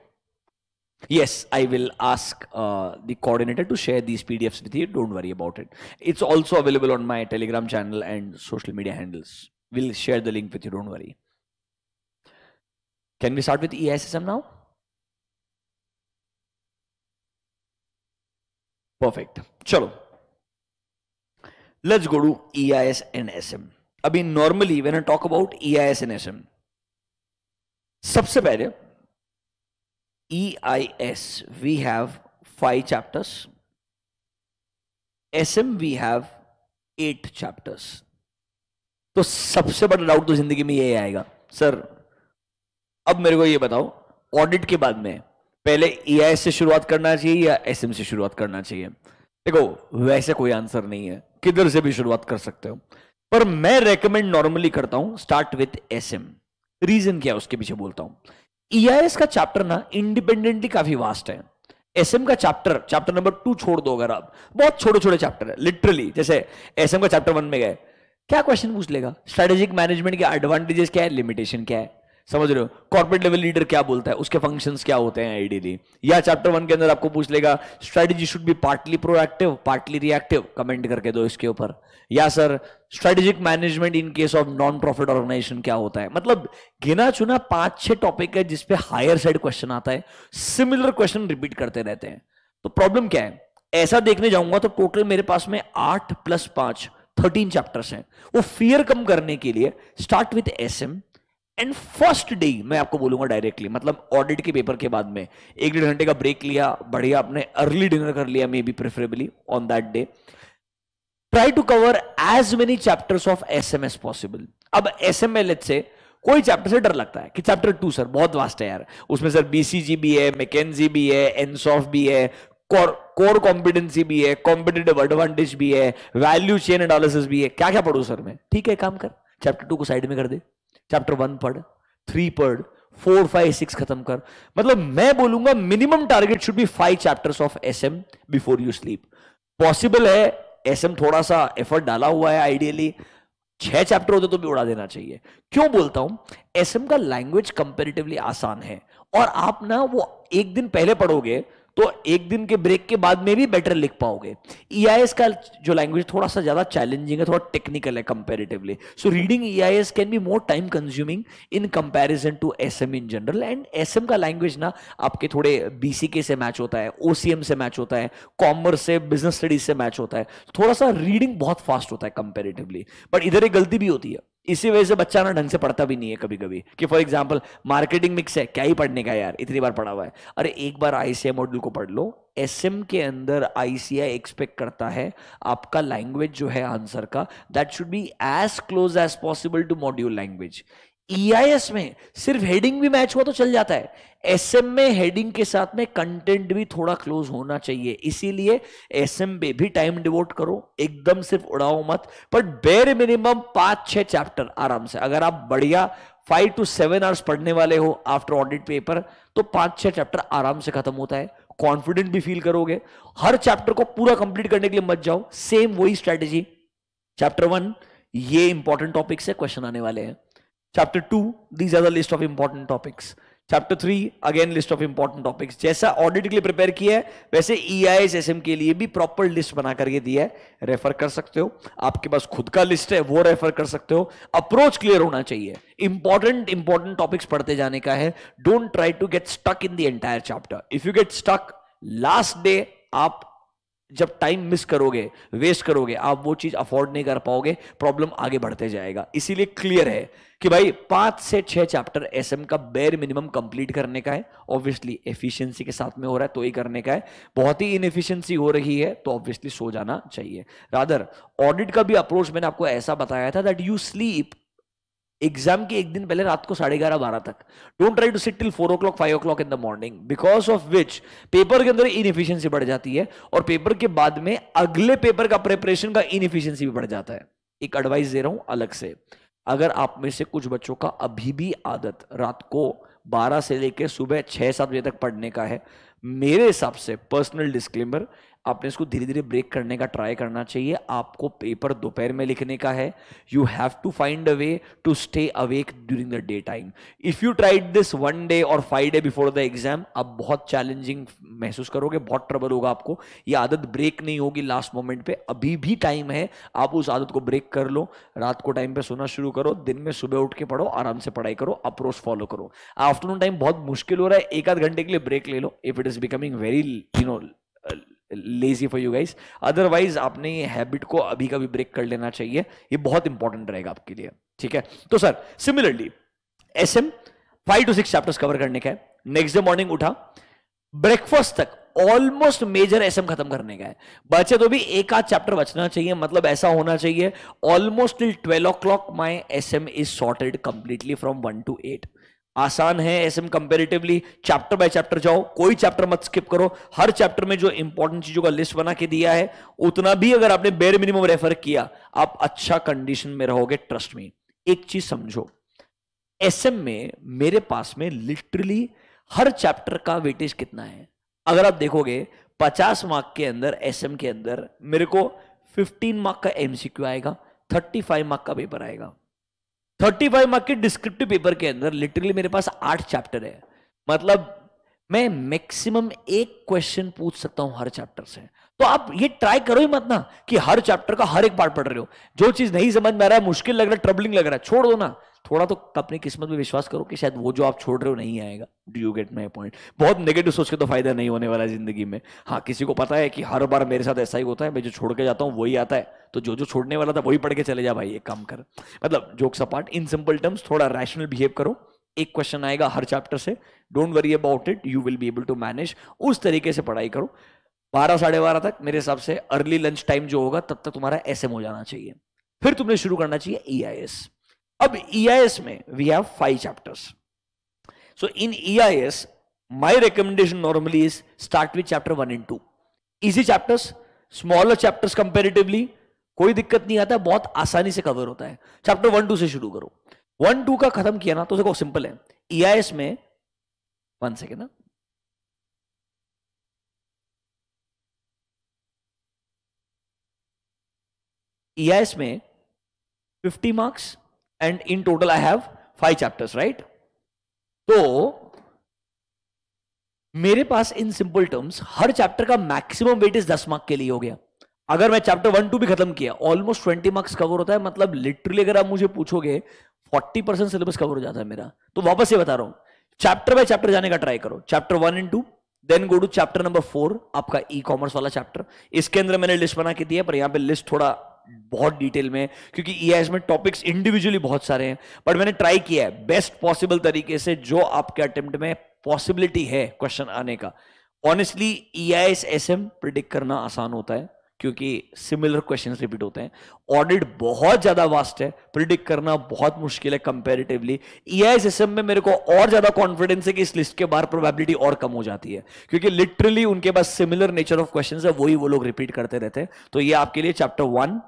yes i will ask uh, the coordinator to share these pdfs with you don't worry about it it's also available on my telegram channel and social media handles we'll share the link with you don't worry Can we start with EISSM now? Perfect चलो let's go to EIS and SM अभी normally when I talk about EIS and SM सबसे पहले EIS we have five chapters SM we have eight chapters तो सबसे बड़ा doubt तो जिंदगी में ये आएगा सर अब मेरे को ये बताओ ऑडिट के बाद में पहले ई से शुरुआत करना चाहिए या एस से शुरुआत करना चाहिए देखो वैसे कोई आंसर नहीं है किधर से भी शुरुआत कर सकते हो पर मैं रेकमेंड नॉर्मली करता हूं स्टार्ट विथ एस रीजन क्या है उसके पीछे बोलता हूं ईआईएस का चैप्टर ना इंडिपेंडेंटली काफी वास्ट है एसएम का चैप्टर चैप्टर नंबर टू छोड़ दो अगर आप बहुत छोटे छोटे चैप्टर है लिटरली जैसे एसएम का चैप्टर वन में गए क्या क्वेश्चन पूछ लेगा स्ट्रेटेजिक मैनेजमेंट के एडवांटेजेस क्या है लिमिटेशन क्या है समझ रहे हो कॉर्पोरेट लेवल लीडर क्या बोलता है उसके फंक्शंस क्या होते हैं आईडीली या चैप्टर वन के अंदर आपको पूछ लेगा strategy should be partly proactive partly reactive comment करके दो इसके ऊपर या sir strategic management in case of non profit organization क्या होता है मतलब गिना चुना पांच छह टॉपिक है जिसपे हायर साइड क्वेश्चन आता है सिमिलर क्वेश्चन रिपीट करते रहते हैं तो प्रॉब्लम क्या है ऐसा देखने जाऊंगा तो टोटल मेरे पास में आठ प्लस पांच थर्टीन चैप्टर्स हैं वो फियर कम करने के लिए start with S M and first day मैं आपको बोलूंगा डायरेक्टली मतलब ऑडिट के पेपर के बाद में एक डेढ़ घंटे का ब्रेक लिया बढ़िया आपने अर्ली डिनर कर लिया maybe preferably on that day try to cover as many chapters of S M as possible अब एस एम एल एच से कोई चैप्टर से डर लगता है कि चैप्टर टू सर बहुत वास्ट है यार उसमें सर बीसीजी भी है मैकेजी भी है एनसॉफ भी है कोर कॉम्पिटेंसी भी है कॉम्पिटेटिव एडवांटेज भी है वैल्यू चेन एनालिसिस भी है क्या क्या पढ़ू सर मैं ठीक है काम कर चैप्टर टू को साइड में कर दे चैप्टर वन पढ़ थ्री पढ़ फोर फाइव सिक्स खत्म कर मतलब मैं बोलूंगा minimum target should be five chapters of S M before you sleep possible है एस एम थोड़ा सा एफर्ट डाला हुआ है आइडियली छह चैप्टर होते तो भी उड़ा देना चाहिए क्यों बोलता हूं एस एम का लैंग्वेज कंपेरेटिवली आसान है और आप ना वो एक दिन पहले पढ़ोगे तो एक दिन के ब्रेक के बाद में भी बेटर लिख पाओगे ई e का जो लैंग्वेज थोड़ा सा ज्यादा चैलेंजिंग है थोड़ा टेक्निकल है comparatively so reading E I S can be more time consuming in comparison to S M in general and S M का लैंग्वेज ना आपके थोड़े बी सी के से मैच होता है ओ सी एम से मैच होता है कॉमर्स से बिजनेस स्टडीज से मैच होता है थोड़ा सा रीडिंग बहुत फास्ट होता है कंपेरेटिवली बट इधर एक गलती भी होती है इसी वजह से बच्चा ना ढंग से पढ़ता भी नहीं है कभी कभी कि फॉर एग्जाम्पल मार्केटिंग मिक्स है क्या ही पढ़ने का यार इतनी बार पढ़ा हुआ है अरे एक बार आईसीआई मॉड्यूल को पढ़ लो एस के अंदर आईसीआई एक्सपेक्ट करता है आपका लैंग्वेज जो है आंसर का that should be as close as possible to module language EIS e में सिर्फ हेडिंग भी मैच हुआ तो चल जाता है एस में हेडिंग के साथ में कंटेंट भी थोड़ा क्लोज होना चाहिए इसीलिए एसएम में भी टाइम डिवोट करो एकदम सिर्फ उड़ाओ मत बट बेर मिनिमम पांच छह चैप्टर आराम से अगर आप बढ़िया फाइव टू सेवन आवर्स पढ़ने वाले हो आफ्टर ऑडिट पेपर तो पांच छह चैप्टर आराम से खत्म होता है कॉन्फिडेंट भी फील करोगे हर चैप्टर को पूरा कंप्लीट करने के लिए मत जाओ सेम वही स्ट्रेटेजी चैप्टर वन ये इंपॉर्टेंट टॉपिक से क्वेश्चन आने वाले हैं chapter two these are the list of important topics chapter three again list of important topics जैसा ऑडिट के लिए प्रिपेयर किया है वैसे E I S S M के लिए भी प्रॉपर लिस्ट बना करके दिया है रेफर कर सकते हो आपके पास खुद का लिस्ट है वो रेफर कर सकते हो अप्रोच क्लियर होना चाहिए इंपॉर्टेंट इंपॉर्टेंट टॉपिक्स पढ़ते जाने का है don't try to get stuck in the entire chapter if you get stuck last day आप जब टाइम मिस करोगे वेस्ट करोगे आप वो चीज अफोर्ड नहीं कर पाओगे प्रॉब्लम आगे बढ़ते जाएगा इसीलिए क्लियर है कि भाई पांच से छह चैप्टर एसएम का बेर मिनिमम कंप्लीट करने का है ऑब्वियसली एफिशिएंसी के साथ में हो रहा है तो ही करने का है बहुत ही इनएफिशिएंसी हो रही है तो ऑब्वियसली सो जाना चाहिए रादर ऑडिट का भी अप्रोच मैंने आपको ऐसा बताया था दैट यू स्लीप एग्जाम के एक दिन पहले रात को साढ़े ग्यारह बारह तक don't try to sit till four o'clock five o'clock in the morning because of which paper के अंदर इनफिशियंसी बढ़ जाती है और पेपर के बाद में अगले पेपर का प्रिपरेशन का इनफिशियंसी भी बढ़ जाता है एक एडवाइस दे रहा हूं अलग से अगर आप में से कुछ बच्चों का अभी भी आदत रात को बारह से लेकर सुबह छह सात बजे तक पढ़ने का है मेरे हिसाब से पर्सनल डिस्क्लेमर आपने इसको धीरे धीरे ब्रेक करने का ट्राई करना चाहिए आपको पेपर दोपहर में लिखने का है you have to find a way to stay awake during the day time if you tried this one day और five day before the exam आप बहुत चैलेंजिंग महसूस करोगे बहुत ट्रबल होगा आपको ये आदत ब्रेक नहीं होगी लास्ट मोमेंट पे अभी भी टाइम है आप उस आदत को ब्रेक कर लो रात को टाइम पे सोना शुरू करो दिन में सुबह उठ के पढ़ो आराम से पढ़ाई करो अप्रोच फॉलो करो आफ्टरनून टाइम बहुत मुश्किल हो रहा है एक आध घंटे के लिए ब्रेक ले लो if it it is becoming very you know lazy for you guys otherwise आपने ये हैबिट को अभी का भी ब्रेक कर लेना चाहिए ये बहुत इंपॉर्टेंट रहेगा आपके लिए ठीक है तो sir similarly S M five to six chapters cover करने का है नेक्स्ट डे मॉर्निंग उठा ब्रेकफास्ट तक ऑलमोस्ट मेजर एसएम खत्म करने का है बचे तो भी एक आध चैप्टर बचना चाहिए मतलब ऐसा होना चाहिए almost till twelve o'clock my S M is sorted completely from one to eight आसान है ऐसे में कंपेरेटिवली चैप्टर बाय चैप्टर जाओ कोई चैप्टर मत स्किप करो हर चैप्टर में जो इंपॉर्टेंट चीजों का लिस्ट बना के दिया है उतना भी अगर आपने बेर मिनिमम रेफर किया आप अच्छा कंडीशन में रहोगे ट्रस्ट में एक चीज समझो एसएम में मेरे पास में लिटरली हर चैप्टर का वेटेज कितना है अगर आप देखोगे 50 मार्क के अंदर एसएम के अंदर मेरे को 15 मार्क का एमसीक्यू आएगा 35 मार्क का पेपर आएगा थर्टी फाइव मार्क के डिस्क्रिप्टिव पेपर के अंदर लिटरली मेरे पास आठ चैप्टर है मतलब मैं मैक्सिमम एक क्वेश्चन पूछ सकता हूं हर चैप्टर से तो आप ये ट्राई करो ही मत ना कि हर चैप्टर का हर एक पार्ट पढ़ रहे हो जो चीज नहीं समझ में आ रहा है मुश्किल लग रहा है ट्रबलिंग लग रहा है छोड़ दो ना थोड़ा तो अपनी किस्मत में विश्वास करो कि शायद वो जो आप छोड़ रहे हो नहीं आएगा do you get my point बहुत नेगेटिव सोच के तो फायदा नहीं होने वाला जिंदगी में हाँ किसी को पता है कि हर बार मेरे साथ ऐसा ही होता है मैं जो छोड़ के जाता हूँ वही आता है तो जो जो छोड़ने वाला था वही पढ़ के चले जा भाई एक काम कर मतलब jokes part in simple terms थोड़ा रैशनल बिहेव करो एक क्वेश्चन आएगा हर चैप्टर से don't worry about it you will be able to manage उस तरीके से पढ़ाई करो बारह साढ़े बारह तक मेरे हिसाब से अर्ली लंच टाइम जो होगा तब तक तुम्हारा एस हो जाना चाहिए फिर तुमने शुरू करना चाहिए ई आई एस अब ई आई एस में we have five chapters so in E I S my recommendation normally is start with chapter one and two easy chapters smaller chapters comparatively कोई दिक्कत नहीं आता बहुत आसानी से कवर होता है चैप्टर वन टू से शुरू करो वन टू का खत्म किया ना तो देखो सिंपल है ई आई एस में वन सेकेंड ना EIS में 50 marks and in total I have five chapters right तो मेरे पास इन सिंपल टर्म्स हर चैप्टर का मैक्सिमम वेट इज दस मार्क के लिए हो गया अगर मैं चैप्टर वन टू भी खत्म किया ऑलमोस्ट ट्वेंटी मार्क्स कवर होता है मतलब लिटरली अगर आप मुझे पूछोगे फोर्टी परसेंट सिलेबस कवर हो जाता है मेरा तो वापस ये बता रहा हूं चैप्टर बाय चैप्टर जाने का ट्राई करो chapter one and two then go to chapter number four आपका ई e कॉमर्स वाला चैप्टर इसके अंदर मैंने लिस्ट बना के दिया पर यहां पे लिस्ट थोड़ा बहुत डिटेल में क्योंकि ईएस e में टॉपिक्स इंडिविजुअली बहुत सारे हैं बट मैंने ट्राई किया है बेस्ट पॉसिबल तरीके से जो आपके अटेम्प्ट में पॉसिबिलिटी है क्वेश्चन आने का honestly E I S M predict करना आसान होता है क्योंकि सिमिलर क्वेश्चन रिपीट होते हैं ऑडिट बहुत ज्यादा वास्ट है प्रिडिक्ट करना बहुत मुश्किल है कंपेरेटिवली ईआई सिस्टम में मेरे को और ज्यादा कॉन्फिडेंस है कि इस लिस्ट के बाहर प्रोबेबिलिटी और कम हो जाती है क्योंकि लिटरली उनके पास सिमिलर नेचर ऑफ क्वेश्चन है वही वो लोग रिपीट करते रहते हैं तो ये आपके लिए chapter one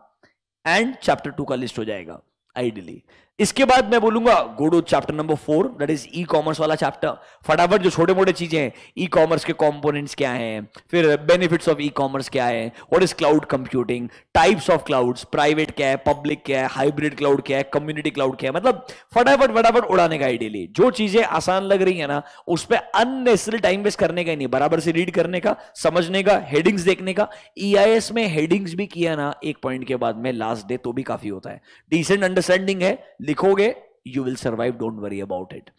and chapter two का लिस्ट हो जाएगा आइडियली इसके बाद मैं बोलूंगा go to chapter number four that is E commerce वाला चैप्टर फटाफट जो छोटे मोटे चीजें हैं ई कॉमर्स के कंपोनेंट्स क्या हैं फिर बेनिफिट्स ऑफ ई कॉमर्स क्या है what is cloud computing types of clouds private क्या है पब्लिक क्या है हाइब्रिड क्लाउड क्या है कम्युनिटी क्लाउड क्या है मतलब फटाफट फटाफट उड़ाने का आइडियली जो चीजें आसान लग रही है ना उस पर अननेसरी टाइम वेस्ट करने का ही नहीं बराबर से रीड करने का समझने का हेडिंग्स देखने का ई e में हेडिंग्स भी किया ना एक पॉइंट के बाद में लास्ट डे तो भी काफी होता है डिसेंट अंडरस्टैंडिंग है लिखोगे you will survive don't worry about it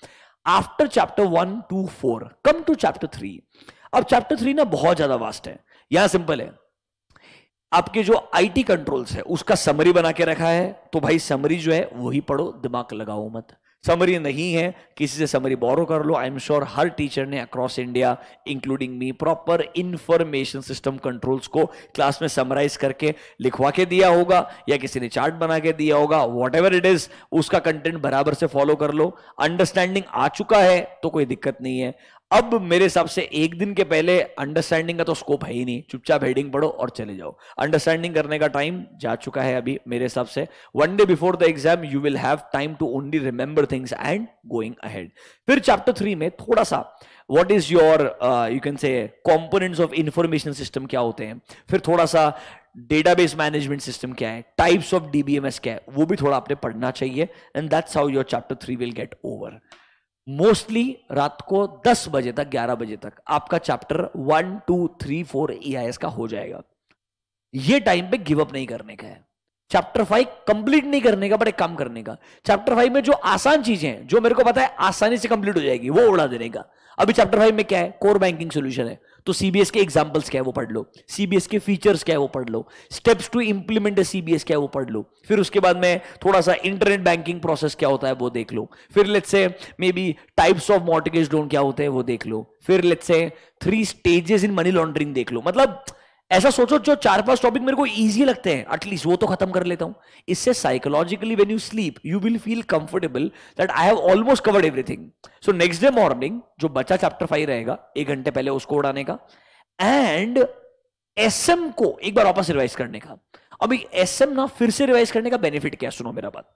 after chapter one two four come to chapter three अब चैप्टर थ्री ना बहुत ज्यादा वास्ट है यहां सिंपल है आपके जो आईटी कंट्रोल्स है उसका समरी बना के रखा है तो भाई समरी जो है वही पढ़ो दिमाग लगाओ मत समरी नहीं है किसी से समरी बोरो कर लो आई एम श्योर हर टीचर ने across India including me proper information system controls को क्लास में समराइज करके लिखवा के दिया होगा या किसी ने चार्ट बना के दिया होगा वॉट एवर इट इज उसका कंटेंट बराबर से फॉलो कर लो अंडरस्टैंडिंग आ चुका है तो कोई दिक्कत नहीं है अब मेरे हिसाब से एक दिन के पहले अंडरस्टैंडिंग का तो स्कोप है ही नहीं चुपचाप हेडिंग पढ़ो और चले जाओ अंडरस्टैंडिंग करने का टाइम जा चुका है अभी मेरे हिसाब से one day before the exam you will have time to only remember things and going ahead फिर चैप्टर थ्री में थोड़ा सा what is your you can say components of information system क्या होते हैं फिर थोड़ा सा डेटाबेस मैनेजमेंट सिस्टम क्या है टाइप्स ऑफ डीबीएमएस क्या है वो भी थोड़ा आपने पढ़ना चाहिए and that's how your chapter three will get over mostly रात को 10 बजे तक 11 बजे तक आपका chapter one two three four A का हो जाएगा ये टाइम पे गिव अप नहीं करने का है चैप्टर फाइव कंप्लीट नहीं करने का बट एक काम करने का चैप्टर फाइव में जो आसान चीजें हैं जो मेरे को पता है आसानी से कंप्लीट हो जाएगी वो उड़ा देने का अभी चैप्टर फाइव में क्या है कोर बैंकिंग सोल्यूशन है तो सीबीएस के एग्जाम्पल्स क्या है वो पढ़ लो सीबीएस के फीचर्स क्या है वो पढ़ लो स्टेप्स टू इंप्लीमेंट सीबीएस क्या है वो पढ़ लो फिर उसके बाद में थोड़ा सा इंटरनेट बैंकिंग प्रोसेस क्या होता है वो देख लो फिर लेट से maybe types of mortgage loan क्या होते हैं वो देख लो फिर लेट से three stages in money laundering देख लो मतलब ऐसा सोचो जो चार पांच टॉपिक मेरे को इजी लगते हैं एटलीस्ट वो तो खत्म कर लेता हूं इससे psychologically when you sleep you will feel comfortable that I have almost covered everything so next day morning जो बचा चैप्टर फाइव रहेगा एक घंटे पहले उसको उड़ाने का एंड एस को एक बार वापस रिवाइज करने का अभी एस ना फिर से रिवाइज करने का बेनिफिट क्या सुनो मेरा बात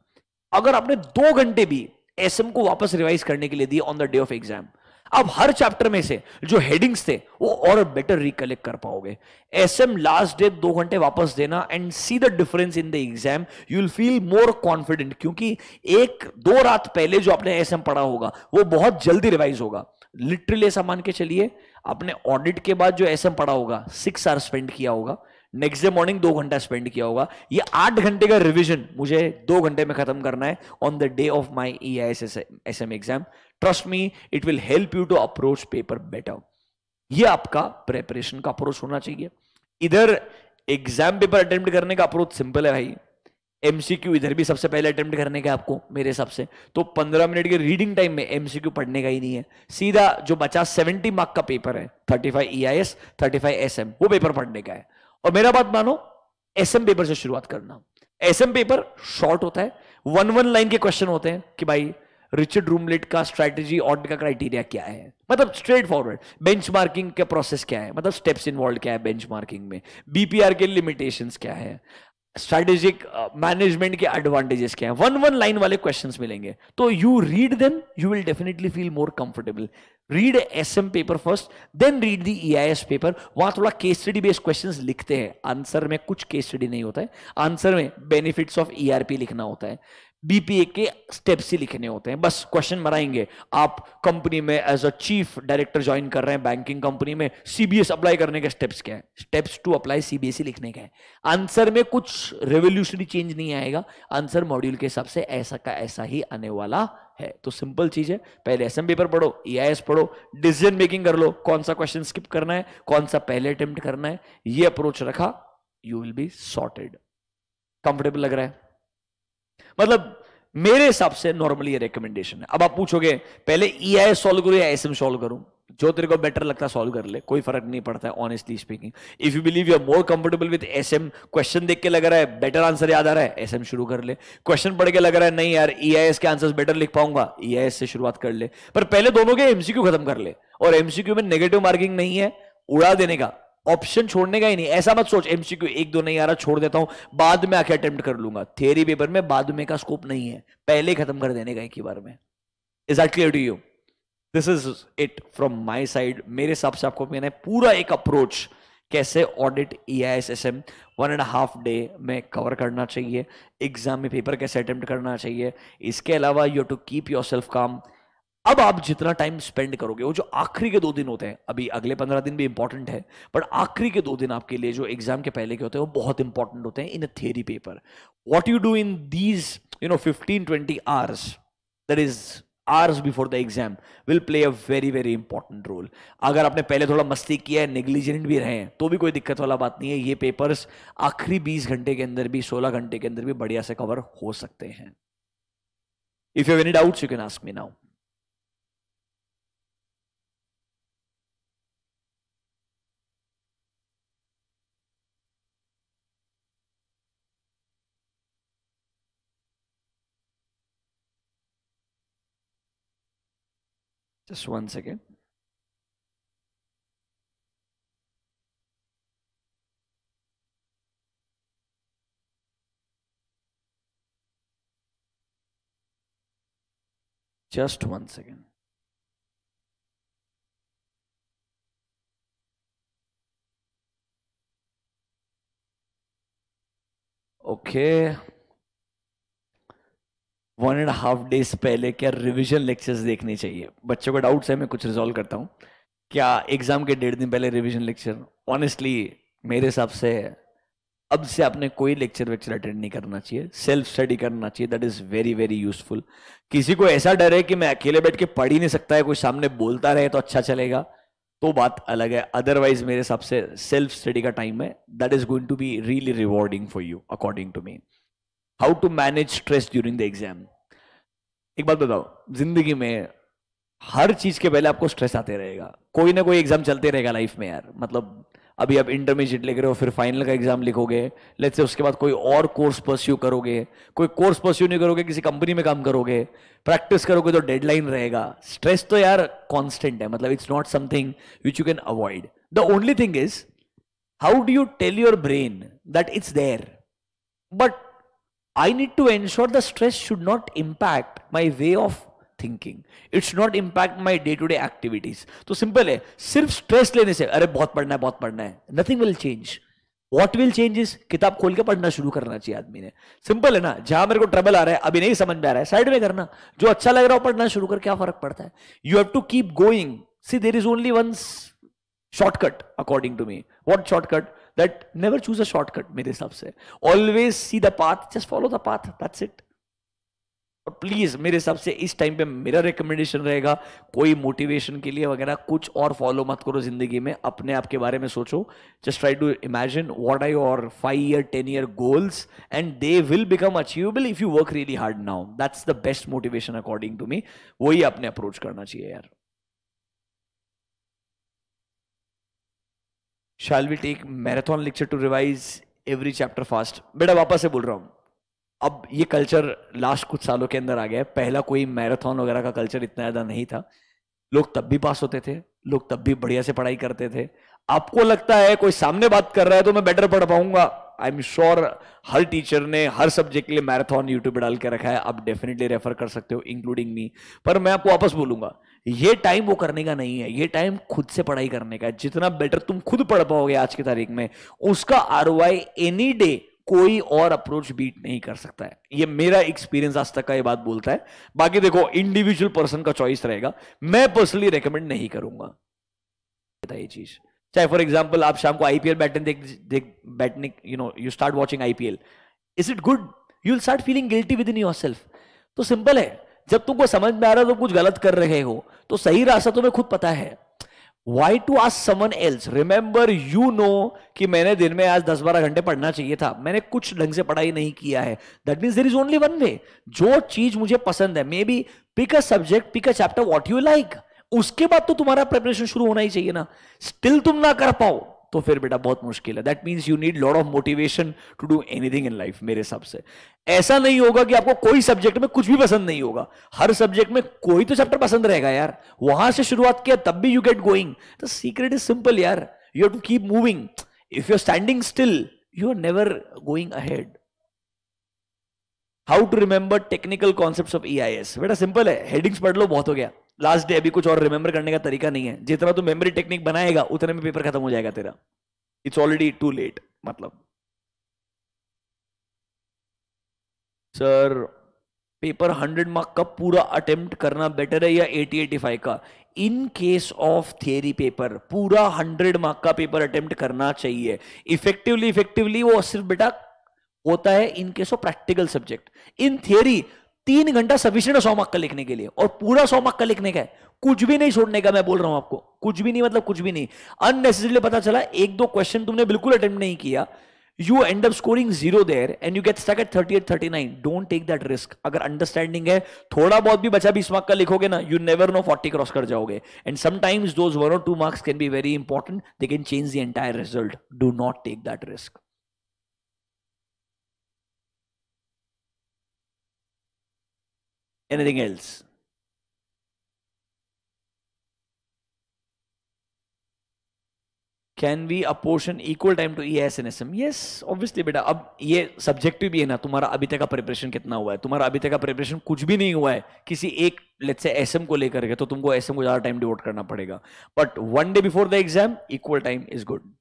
अगर आपने दो घंटे भी एस को वापस रिवाइज करने के लिए दिए on the day of exam अब हर चैप्टर में से जो हेडिंग्स थे वो और बेटर रिकलेक्ट कर पाओगे एस एम लास्ट डे दो घंटे वापस देना and see the difference in the exam you will feel more confident क्योंकि एक दो रात पहले जो आपने एस एम पढ़ा होगा वो बहुत जल्दी रिवाइज होगा लिटरली ऐसा मान के चलिए आपने ऑडिट के बाद जो एस एम पढ़ा होगा सिक्स आवर स्पेंड किया होगा नेक्स्ट डे मॉर्निंग दो घंटा स्पेंड किया होगा ये आठ घंटे का रिविजन मुझे दो घंटे में खत्म करना है on the day of my E I S S M exam trust me it will help you to approach paper better ये आपका प्रेपरेशन का अप्रोच होना चाहिए इधर एग्जाम पेपर अटेम्प्ट करने का अप्रोच सिंपल है भाई एमसीक्यू इधर भी सबसे पहले अटेम्प्ट करने का आपको मेरे हिसाब से तो पंद्रह मिनट के रीडिंग टाइम में एमसीक्यू पढ़ने का ही नहीं है सीधा जो बचा सेवेंटी मार्क का पेपर है thirty five E I S thirty five S M वो पेपर पढ़ने का है और मेरा बात मानो एसएम पेपर से शुरुआत करना एसएम पेपर शॉर्ट होता है वन वन लाइन के क्वेश्चन होते हैं कि भाई रिचर्ड रूमलेट का स्ट्रैटेजी ऑडिट का क्राइटेरिया क्या है मतलब स्ट्रेट फॉरवर्ड बेंचमार्किंग का प्रोसेस क्या है मतलब स्टेप्स इन्वॉल्व क्या है बेंचमार्किंग में बीपीआर के लिमिटेशंस क्या है स्ट्रेटेजिक मैनेजमेंट uh, के एडवांटेजेस क्या हैं वन वन लाइन वाले क्वेश्चन मिलेंगे तो you read them you will definitely feel more comfortable read S M paper first then read the E I S paper वहां थोड़ा केस स्टडी बेस्ड क्वेश्चन लिखते हैं आंसर में कुछ केस स्टडी नहीं होता है आंसर में benefits of E R P लिखना होता है बीपीए के स्टेप्स ही लिखने होते हैं बस क्वेश्चन मराएंगे आप कंपनी में as a chief director join कर रहे हैं बैंकिंग कंपनी में सीबीएस अप्लाई करने के स्टेप्स क्या है स्टेप्स टू अप्लाई सीबीएसई लिखने के हैं आंसर में कुछ रेवोल्यूशनरी चेंज नहीं आएगा आंसर मॉड्यूल के हिसाब से ऐसा का ऐसा ही आने वाला है तो सिंपल चीज है पहले एसएम पेपर पढ़ो ईआईएस पढ़ो डिसीजन मेकिंग कर लो कौन सा क्वेश्चन स्किप करना है कौन सा पहले अटेम्प्ट करना है ये अप्रोच रखा you will be sorted comfortable लग रहा है मतलब मेरे हिसाब से नॉर्मली ये रिकमेंडेशन है अब आप पूछोगे पहले ई आई सॉल्व करूं या एस एम सॉल्व करूं जो तेरे को बेटर लगता है सॉल्व कर ले कोई फर्क नहीं पड़ता है honestly speaking if you believe you are more comfortable with S M question देख के लग रहा है बेटर आंसर याद आ रहा है एस एम शुरू कर ले क्वेश्चन पढ़ के लग रहा है नहीं यार ई आई एस के आंसर बेटर लिख पाऊंगा ई आई एस से शुरुआत कर ले पर पहले दोनों के एमसीक्यू खत्म कर ले और एमसीक्यू में नेगेटिव मार्किंग नहीं है उड़ा देने का ऑप्शन छोड़ने का ही नहीं ऐसा मत सोच एमसीक्यू एक दो नहीं आ रहा छोड़ देता हूं बाद में आके अटेम्प्ट कर लूंगा थेरी पेपर में बाद में का स्कोप नहीं है पहले खत्म कर देने का एक ही बार में is that clear to you this is it from my side मेरे हिसाब से आपको मैंने पूरा एक अप्रोच कैसे audit E I S S M one and half day में कवर करना चाहिए एग्जाम में पेपर कैसे अटेम्प्ट करना चाहिए इसके अलावा you to keep yourself calm अब आप जितना टाइम स्पेंड करोगे वो जो आखिरी के दो दिन होते हैं अभी अगले पंद्रह दिन भी इंपॉर्टेंट है बट आखिरी के दो दिन आपके लिए जो एग्जाम के पहले के होते हैं वो बहुत इंपॉर्टेंट होते हैं in a theory paper what you do in these you know fifteen twenty hours that is hours before the exam will play a very very important role अगर आपने पहले थोड़ा मस्ती किया है निग्लिजेंट भी रहे हैं तो भी कोई दिक्कत वाला बात नहीं है ये पेपर्स आखिरी बीस घंटे के अंदर भी सोलह घंटे के अंदर भी बढ़िया से कवर हो सकते हैं if you any doubts you can ask me now Just one second. Just one second. Okay. One and half days पहले क्या रिविजन लेक्चर्स देखने चाहिए बच्चों का डाउट्स है मैं कुछ रिजॉल्व करता हूँ क्या एग्जाम के डेढ़ दिन पहले रिविजन लेक्चर ऑनेस्टली मेरे हिसाब से अब से आपने कोई लेक्चर वेक्चर अटेंड नहीं करना चाहिए सेल्फ स्टडी करना चाहिए that is very very useful किसी को ऐसा डर है कि मैं अकेले बैठ के पढ़ ही नहीं सकता है कोई सामने बोलता रहे तो अच्छा चलेगा तो बात अलग है अदरवाइज मेरे हिसाब से सेल्फ स्टडी का टाइम है that is going to be really rewarding for you according to me how to manage stress during the exam एक बात बताओ जिंदगी में हर चीज के पहले आपको स्ट्रेस आते रहेगा कोई ना कोई एग्जाम चलते रहेगा लाइफ में यार मतलब अभी आप इंटरमीडिएट लिख रहे हो फिर फाइनल का एग्जाम लिखोगे लेट्स से उसके बाद कोई और कोर्स परस्यू करोगे कोई कोर्स परस्यू नहीं करोगे किसी कंपनी में काम करोगे प्रैक्टिस करोगे तो डेडलाइन रहेगा स्ट्रेस तो यार कॉन्स्टेंट है मतलब it's not something which you can avoid the only thing is how do you tell your brain that it's there but I need to ensure the stress should not impact my way of thinking it's not impact my day to day activities तो simple है सिर्फ stress लेने से अरे बहुत पढ़ना है बहुत पढ़ना है nothing will change what will change is किताब खोल के पढ़ना शुरू करना चाहिए आदमी ने सिंपल है ना जहां मेरे को ट्रबल आ रहा है अभी नहीं समझ में आ रहा है साइड में करना जो अच्छा लग रहा हो पढ़ना शुरू कर क्या फर्क पड़ता है you have to keep going see there is only one shortcut according to me what shortcut that never choose a shortcut मेरे हिसाब से always see the path just follow the path that's it और please मेरे हिसाब से इस time पे मेरा रिकमेंडेशन रहेगा कोई मोटिवेशन के लिए वगैरह कुछ और फॉलो मत करो जिंदगी में अपने आप के बारे में सोचो just try to imagine what are your five year ten year goals and they will become achievable if you work really hard now that's the best motivation according to me वही अपने अप्रोच करना चाहिए यार shall we take marathon lecture to revise every chapter fast बेटा वापस से बोल रहा हूँ अब ये कल्चर लास्ट कुछ सालों के अंदर आ गया है पहला कोई मैराथन वगैरह का कल्चर इतना ज़्यादा नहीं था लोग तब भी पास होते थे लोग तब भी बढ़िया से पढ़ाई करते थे आपको लगता है कोई सामने बात कर रहा है तो मैं बेटर पढ़ पाऊंगा आई एम श्योर हर टीचर ने हर सब्जेक्ट के लिए मैराथन यूट्यूब पर डाल के रखा है आप डेफिनेटली रेफर कर सकते हो इंक्लूडिंग मी पर मैं आपको वापस बोलूंगा ये टाइम वो करने का नहीं है ये टाइम खुद से पढ़ाई करने का है जितना बेटर तुम खुद पढ़ पाओगे आज की तारीख में उसका आर एनी डे कोई और अप्रोच बीट नहीं कर सकता है ये मेरा एक्सपीरियंस आज तक का ये बात बोलता है बाकी देखो इंडिविजुअल पर्सन का चॉइस रहेगा मैं पर्सनली रिकमेंड नहीं करूंगा ये चीज चाहे फॉर एग्जाम्पल आप शाम को आईपीएल बैटने देख देख बैटने you know you start watching IPL is it good you start feeling guilty within your self तो सिंपल है जब तुमको समझ में आ रहा है तो कुछ गलत कर रहे हो तो सही रास्ता तो तुम्हें खुद पता है why to ask someone else remember you know कि मैंने दिन में आज दस बारह घंटे पढ़ना चाहिए था मैंने कुछ ढंग से पढ़ाई नहीं किया है that means there is only one way जो चीज मुझे पसंद है maybe pick a subject pick a chapter what you like उसके बाद तो तुम्हारा प्रिपरेशन शुरू होना ही चाहिए ना स्टिल तुम ना कर पाओ तो फिर बेटा बहुत मुश्किल है that means you need lot of motivation to do anything in life मेरे हिसाब से ऐसा नहीं होगा कि आपको कोई सब्जेक्ट में कुछ भी पसंद नहीं होगा हर सब्जेक्ट में कोई तो चैप्टर पसंद रहेगा यार वहां से शुरुआत किया तब भी you get going the secret is simple यार you have to keep moving if you are standing still you are never going ahead how to remember technical concept of E I S बेटा simple है headings पढ़ लो बहुत हो गया last day अभी कुछ और रिमेंबर करने का तरीका नहीं है जितना तू मेमोरी टेक्निक बनाएगा उतने में पेपर खत्म हो जाएगा तेरा इट्स ऑलरेडी टू लेट मतलब सर पेपर हंड्रेड मार्क का पूरा अटेम्प्ट करना बेटर है या एटी एटी फाइव का in case of theory paper पूरा हंड्रेड मार्क का पेपर अटेम्प्ट करना चाहिए इफेक्टिवली इफेक्टिवली वो सिर्फ बेटा होता है in case of practical subject in theory तीन घंटा सफिशियंट है सौ मार्क का लिखने के लिए और पूरा सौ मार्क का लिखने का है कुछ भी नहीं छोड़ने का मैं बोल रहा हूं आपको कुछ भी नहीं मतलब कुछ भी नहीं अननेसेसरी पता चला एक दो क्वेश्चन तुमने बिल्कुल अटेम्प्ट नहीं किया you end up scoring zero there and you get stuck at thirty at thirty nine don't take that risk अगर अंडरस्टैंडिंग है थोड़ा बहुत भी बचा बीस मार्क का लिखोगे ना you never know forty cross कर जाओगे एंड समटाइम्स दोज वन और two marks can be very important they can change the entire result do not take that risk Anything else? Can we apportion equal time to E S N S M yes obviously बेटा अब ये subjective भी है ना तुम्हारा अभी तक का प्रिपरेशन कितना हुआ है तुम्हारा अभी तक का प्रिपरेशन कुछ भी नहीं हुआ है किसी एक लेट से एस एम को लेकर के तो तुमको एस एम को ज्यादा टाइम डिवोट करना पड़ेगा but one day before the exam equal time is good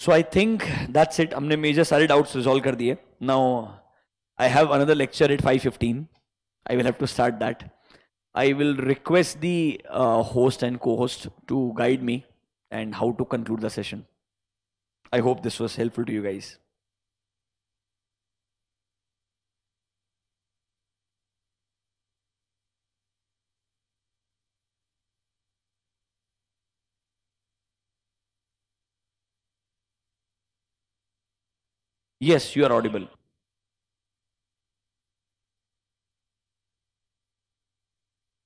so I think that's it हमने मेजर सारे डाउट्स रिजोल्व कर दिए now I have another lecture at five fifteen I will have to start that I will request the host and को host to guide me and how to conclude the session I hope this was helpful to you guys Yes, you are audible.